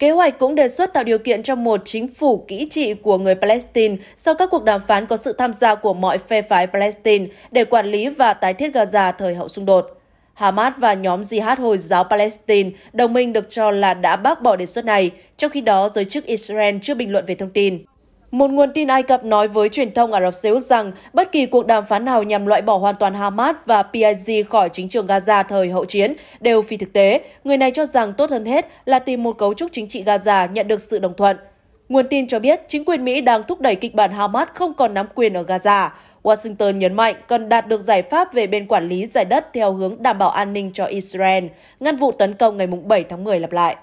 Kế hoạch cũng đề xuất tạo điều kiện cho một chính phủ kỹ trị của người Palestine sau các cuộc đàm phán có sự tham gia của mọi phe phái Palestine để quản lý và tái thiết Gaza thời hậu xung đột. Hamas và nhóm Jihad Hồi giáo Palestine, đồng minh được cho là đã bác bỏ đề xuất này, trong khi đó giới chức Israel chưa bình luận về thông tin. Một nguồn tin Ai Cập nói với truyền thông Ả Rập Xê Út rằng bất kỳ cuộc đàm phán nào nhằm loại bỏ hoàn toàn Hamas và PIZ khỏi chính trường Gaza thời hậu chiến đều phi thực tế. Người này cho rằng tốt hơn hết là tìm một cấu trúc chính trị Gaza nhận được sự đồng thuận. Nguồn tin cho biết chính quyền Mỹ đang thúc đẩy kịch bản Hamas không còn nắm quyền ở Gaza. Washington nhấn mạnh cần đạt được giải pháp về bên quản lý giải đất theo hướng đảm bảo an ninh cho Israel, ngăn vụ tấn công ngày 7 tháng 10 lặp lại.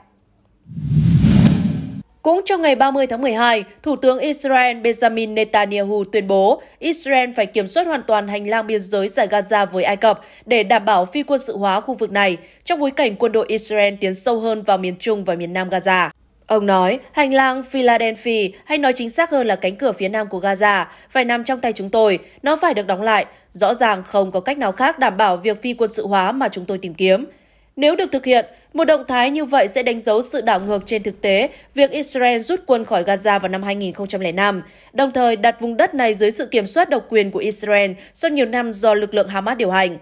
Cũng trong ngày 30 tháng 12, Thủ tướng Israel Benjamin Netanyahu tuyên bố Israel phải kiểm soát hoàn toàn hành lang biên giới giải Gaza với Ai Cập để đảm bảo phi quân sự hóa khu vực này trong bối cảnh quân đội Israel tiến sâu hơn vào miền Trung và miền Nam Gaza. Ông nói, hành lang Philadelphia, hay nói chính xác hơn là cánh cửa phía nam của Gaza, phải nằm trong tay chúng tôi, nó phải được đóng lại. Rõ ràng không có cách nào khác đảm bảo việc phi quân sự hóa mà chúng tôi tìm kiếm. Nếu được thực hiện, một động thái như vậy sẽ đánh dấu sự đảo ngược trên thực tế việc Israel rút quân khỏi Gaza vào năm 2005, đồng thời đặt vùng đất này dưới sự kiểm soát độc quyền của Israel sau nhiều năm do lực lượng Hamas điều hành.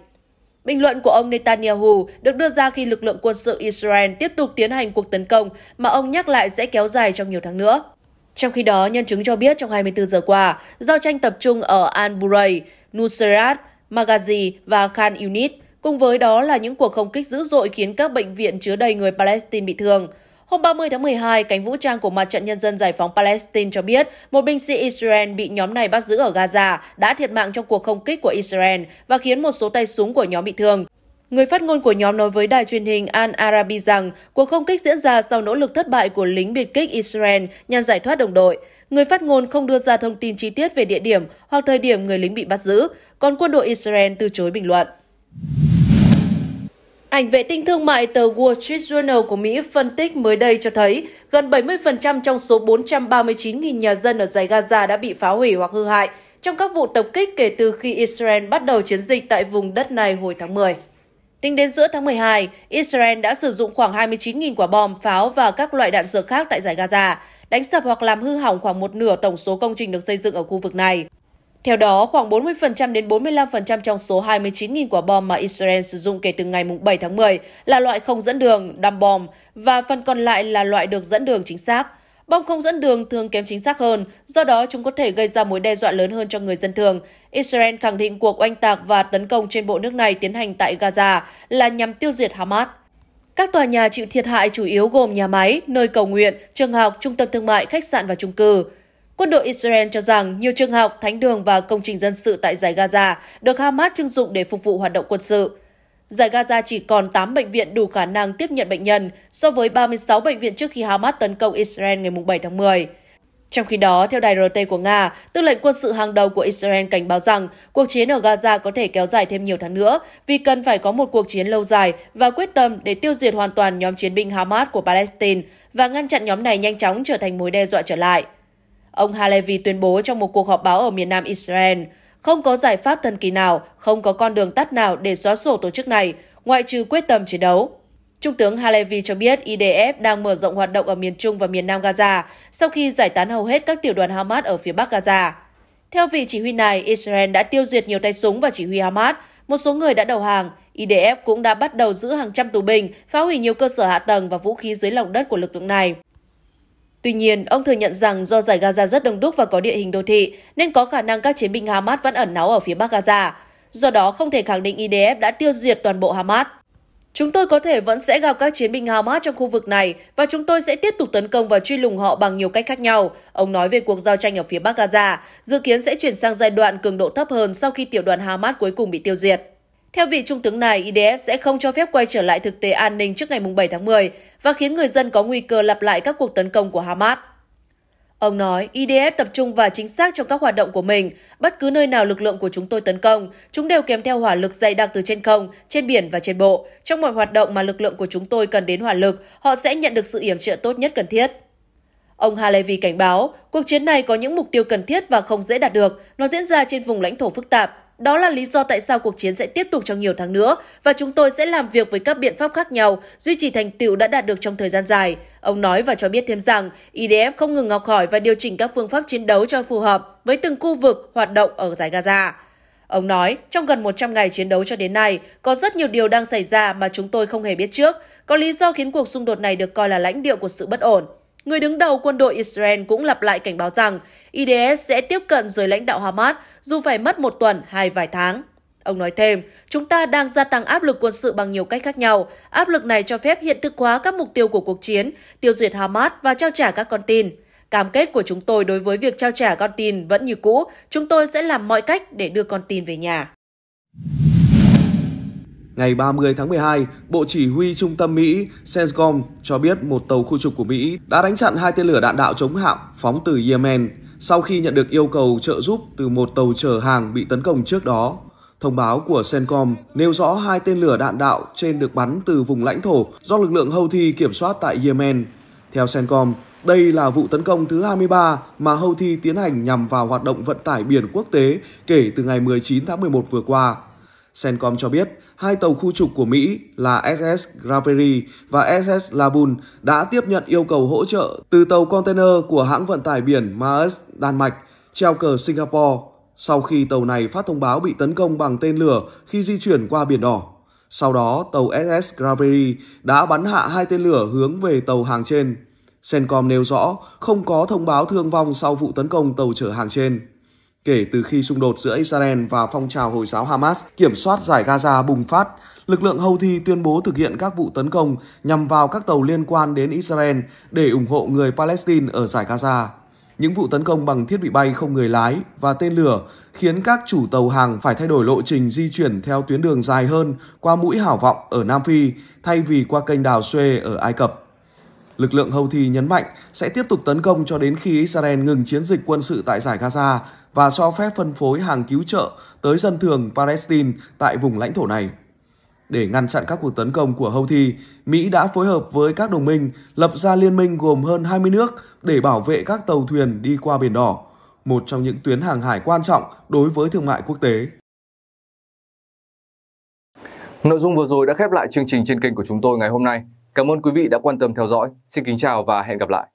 Bình luận của ông Netanyahu được đưa ra khi lực lượng quân sự Israel tiếp tục tiến hành cuộc tấn công mà ông nhắc lại sẽ kéo dài trong nhiều tháng nữa. Trong khi đó, nhân chứng cho biết trong 24 giờ qua, giao tranh tập trung ở Al-Buray, Nusrat, Maghazi và Khan Yunis – Cùng với đó là những cuộc không kích dữ dội khiến các bệnh viện chứa đầy người Palestine bị thương. Hôm 30 tháng 12, cánh vũ trang của Mặt trận Nhân dân Giải phóng Palestine cho biết một binh sĩ Israel bị nhóm này bắt giữ ở Gaza đã thiệt mạng trong cuộc không kích của Israel và khiến một số tay súng của nhóm bị thương. Người phát ngôn của nhóm nói với đài truyền hình Al Arabi rằng cuộc không kích diễn ra sau nỗ lực thất bại của lính biệt kích Israel nhằm giải thoát đồng đội. Người phát ngôn không đưa ra thông tin chi tiết về địa điểm hoặc thời điểm người lính bị bắt giữ, còn quân đội Israel từ chối bình luận. Ảnh vệ tinh thương mại tờ Wall Street Journal của Mỹ phân tích mới đây cho thấy gần 70% trong số 439.000 nhà dân ở giải Gaza đã bị phá hủy hoặc hư hại trong các vụ tập kích kể từ khi Israel bắt đầu chiến dịch tại vùng đất này hồi tháng 10. Tính đến giữa tháng 12, Israel đã sử dụng khoảng 29.000 quả bom, pháo và các loại đạn dược khác tại giải Gaza, đánh sập hoặc làm hư hỏng khoảng một nửa tổng số công trình được xây dựng ở khu vực này. Theo đó, khoảng 40% đến 45% trong số 29.000 quả bom mà Israel sử dụng kể từ ngày 7 tháng 10 là loại không dẫn đường, đam bom, và phần còn lại là loại được dẫn đường chính xác. Bom không dẫn đường thường kém chính xác hơn, do đó chúng có thể gây ra mối đe dọa lớn hơn cho người dân thường. Israel khẳng định cuộc oanh tạc và tấn công trên bộ nước này tiến hành tại Gaza là nhằm tiêu diệt Hamas. Các tòa nhà chịu thiệt hại chủ yếu gồm nhà máy, nơi cầu nguyện, trường học, trung tâm thương mại, khách sạn và chung cư. Quân đội Israel cho rằng nhiều trường học, thánh đường và công trình dân sự tại giải Gaza được Hamas trưng dụng để phục vụ hoạt động quân sự. Giải Gaza chỉ còn 8 bệnh viện đủ khả năng tiếp nhận bệnh nhân so với 36 bệnh viện trước khi Hamas tấn công Israel ngày 7 tháng 10. Trong khi đó, theo đài RT của Nga, tư lệnh quân sự hàng đầu của Israel cảnh báo rằng cuộc chiến ở Gaza có thể kéo dài thêm nhiều tháng nữa vì cần phải có một cuộc chiến lâu dài và quyết tâm để tiêu diệt hoàn toàn nhóm chiến binh Hamas của Palestine và ngăn chặn nhóm này nhanh chóng trở thành mối đe dọa trở lại. Ông Halevi tuyên bố trong một cuộc họp báo ở miền Nam Israel, không có giải pháp thần kỳ nào, không có con đường tắt nào để xóa sổ tổ chức này, ngoại trừ quyết tâm chiến đấu. Trung tướng Halevi cho biết IDF đang mở rộng hoạt động ở miền Trung và miền Nam Gaza sau khi giải tán hầu hết các tiểu đoàn Hamas ở phía Bắc Gaza. Theo vị chỉ huy này, Israel đã tiêu diệt nhiều tay súng và chỉ huy Hamas, một số người đã đầu hàng. IDF cũng đã bắt đầu giữ hàng trăm tù binh, phá hủy nhiều cơ sở hạ tầng và vũ khí dưới lòng đất của lực lượng này. Tuy nhiên, ông thừa nhận rằng do giải Gaza rất đông đúc và có địa hình đô thị, nên có khả năng các chiến binh Hamas vẫn ẩn náu ở phía bắc Gaza. Do đó, không thể khẳng định IDF đã tiêu diệt toàn bộ Hamas. Chúng tôi có thể vẫn sẽ gặp các chiến binh Hamas trong khu vực này và chúng tôi sẽ tiếp tục tấn công và truy lùng họ bằng nhiều cách khác nhau. Ông nói về cuộc giao tranh ở phía Bắc Gaza, dự kiến sẽ chuyển sang giai đoạn cường độ thấp hơn sau khi tiểu đoàn Hamas cuối cùng bị tiêu diệt. Theo vị trung tướng này, IDF sẽ không cho phép quay trở lại thực tế an ninh trước ngày 7 tháng 10 và khiến người dân có nguy cơ lặp lại các cuộc tấn công của Hamas. Ông nói, IDF tập trung và chính xác trong các hoạt động của mình. Bất cứ nơi nào lực lượng của chúng tôi tấn công, chúng đều kèm theo hỏa lực dày đặc từ trên không, trên biển và trên bộ. Trong mọi hoạt động mà lực lượng của chúng tôi cần đến hỏa lực, họ sẽ nhận được sự yểm trợ tốt nhất cần thiết. Ông Halevi cảnh báo, cuộc chiến này có những mục tiêu cần thiết và không dễ đạt được. Nó diễn ra trên vùng lãnh thổ phức tạp, đó là lý do tại sao cuộc chiến sẽ tiếp tục trong nhiều tháng nữa và chúng tôi sẽ làm việc với các biện pháp khác nhau, duy trì thành tựu đã đạt được trong thời gian dài. Ông nói và cho biết thêm rằng IDF e không ngừng học hỏi và điều chỉnh các phương pháp chiến đấu cho phù hợp với từng khu vực hoạt động ở giải Gaza. Ông nói, trong gần 100 ngày chiến đấu cho đến nay, có rất nhiều điều đang xảy ra mà chúng tôi không hề biết trước, có lý do khiến cuộc xung đột này được coi là lãnh địa của sự bất ổn. Người đứng đầu quân đội Israel cũng lặp lại cảnh báo rằng IDF sẽ tiếp cận giới lãnh đạo Hamas dù phải mất một tuần hay vài tháng. Ông nói thêm, chúng ta đang gia tăng áp lực quân sự bằng nhiều cách khác nhau. Áp lực này cho phép hiện thực hóa các mục tiêu của cuộc chiến, tiêu diệt Hamas và trao trả các con tin. Cam kết của chúng tôi đối với việc trao trả con tin vẫn như cũ, chúng tôi sẽ làm mọi cách để đưa con tin về nhà. Ngày 30 tháng 12, Bộ Chỉ huy Trung tâm Mỹ CENTCOM cho biết một tàu khu trục của Mỹ đã đánh chặn hai tên lửa đạn đạo chống hạm phóng từ Yemen sau khi nhận được yêu cầu trợ giúp từ một tàu chở hàng bị tấn công trước đó. Thông báo của Sencom nêu rõ hai tên lửa đạn đạo trên được bắn từ vùng lãnh thổ do lực lượng Houthi kiểm soát tại Yemen. Theo Sencom, đây là vụ tấn công thứ 23 mà Houthi tiến hành nhằm vào hoạt động vận tải biển quốc tế kể từ ngày 19 tháng 11 vừa qua. Sencom cho biết, hai tàu khu trục của Mỹ là SS Graveri và SS Labun đã tiếp nhận yêu cầu hỗ trợ từ tàu container của hãng vận tải biển Maersk Đan Mạch treo cờ Singapore sau khi tàu này phát thông báo bị tấn công bằng tên lửa khi di chuyển qua Biển Đỏ. Sau đó, tàu SS Graveri đã bắn hạ hai tên lửa hướng về tàu hàng trên. Sencom nêu rõ không có thông báo thương vong sau vụ tấn công tàu chở hàng trên. Kể từ khi xung đột giữa Israel và phong trào Hồi giáo Hamas kiểm soát giải Gaza bùng phát, lực lượng Houthi tuyên bố thực hiện các vụ tấn công nhằm vào các tàu liên quan đến Israel để ủng hộ người Palestine ở giải Gaza. Những vụ tấn công bằng thiết bị bay không người lái và tên lửa khiến các chủ tàu hàng phải thay đổi lộ trình di chuyển theo tuyến đường dài hơn qua mũi hảo vọng ở Nam Phi thay vì qua kênh đào Suez ở Ai Cập. Lực lượng Houthi nhấn mạnh sẽ tiếp tục tấn công cho đến khi Israel ngừng chiến dịch quân sự tại giải Gaza và cho phép phân phối hàng cứu trợ tới dân thường Palestine tại vùng lãnh thổ này. Để ngăn chặn các cuộc tấn công của Houthi, Mỹ đã phối hợp với các đồng minh lập ra liên minh gồm hơn 20 nước để bảo vệ các tàu thuyền đi qua Biển Đỏ, một trong những tuyến hàng hải quan trọng đối với thương mại quốc tế. Nội dung vừa rồi đã khép lại chương trình trên kênh của chúng tôi ngày hôm nay. Cảm ơn quý vị đã quan tâm theo dõi. Xin kính chào và hẹn gặp lại.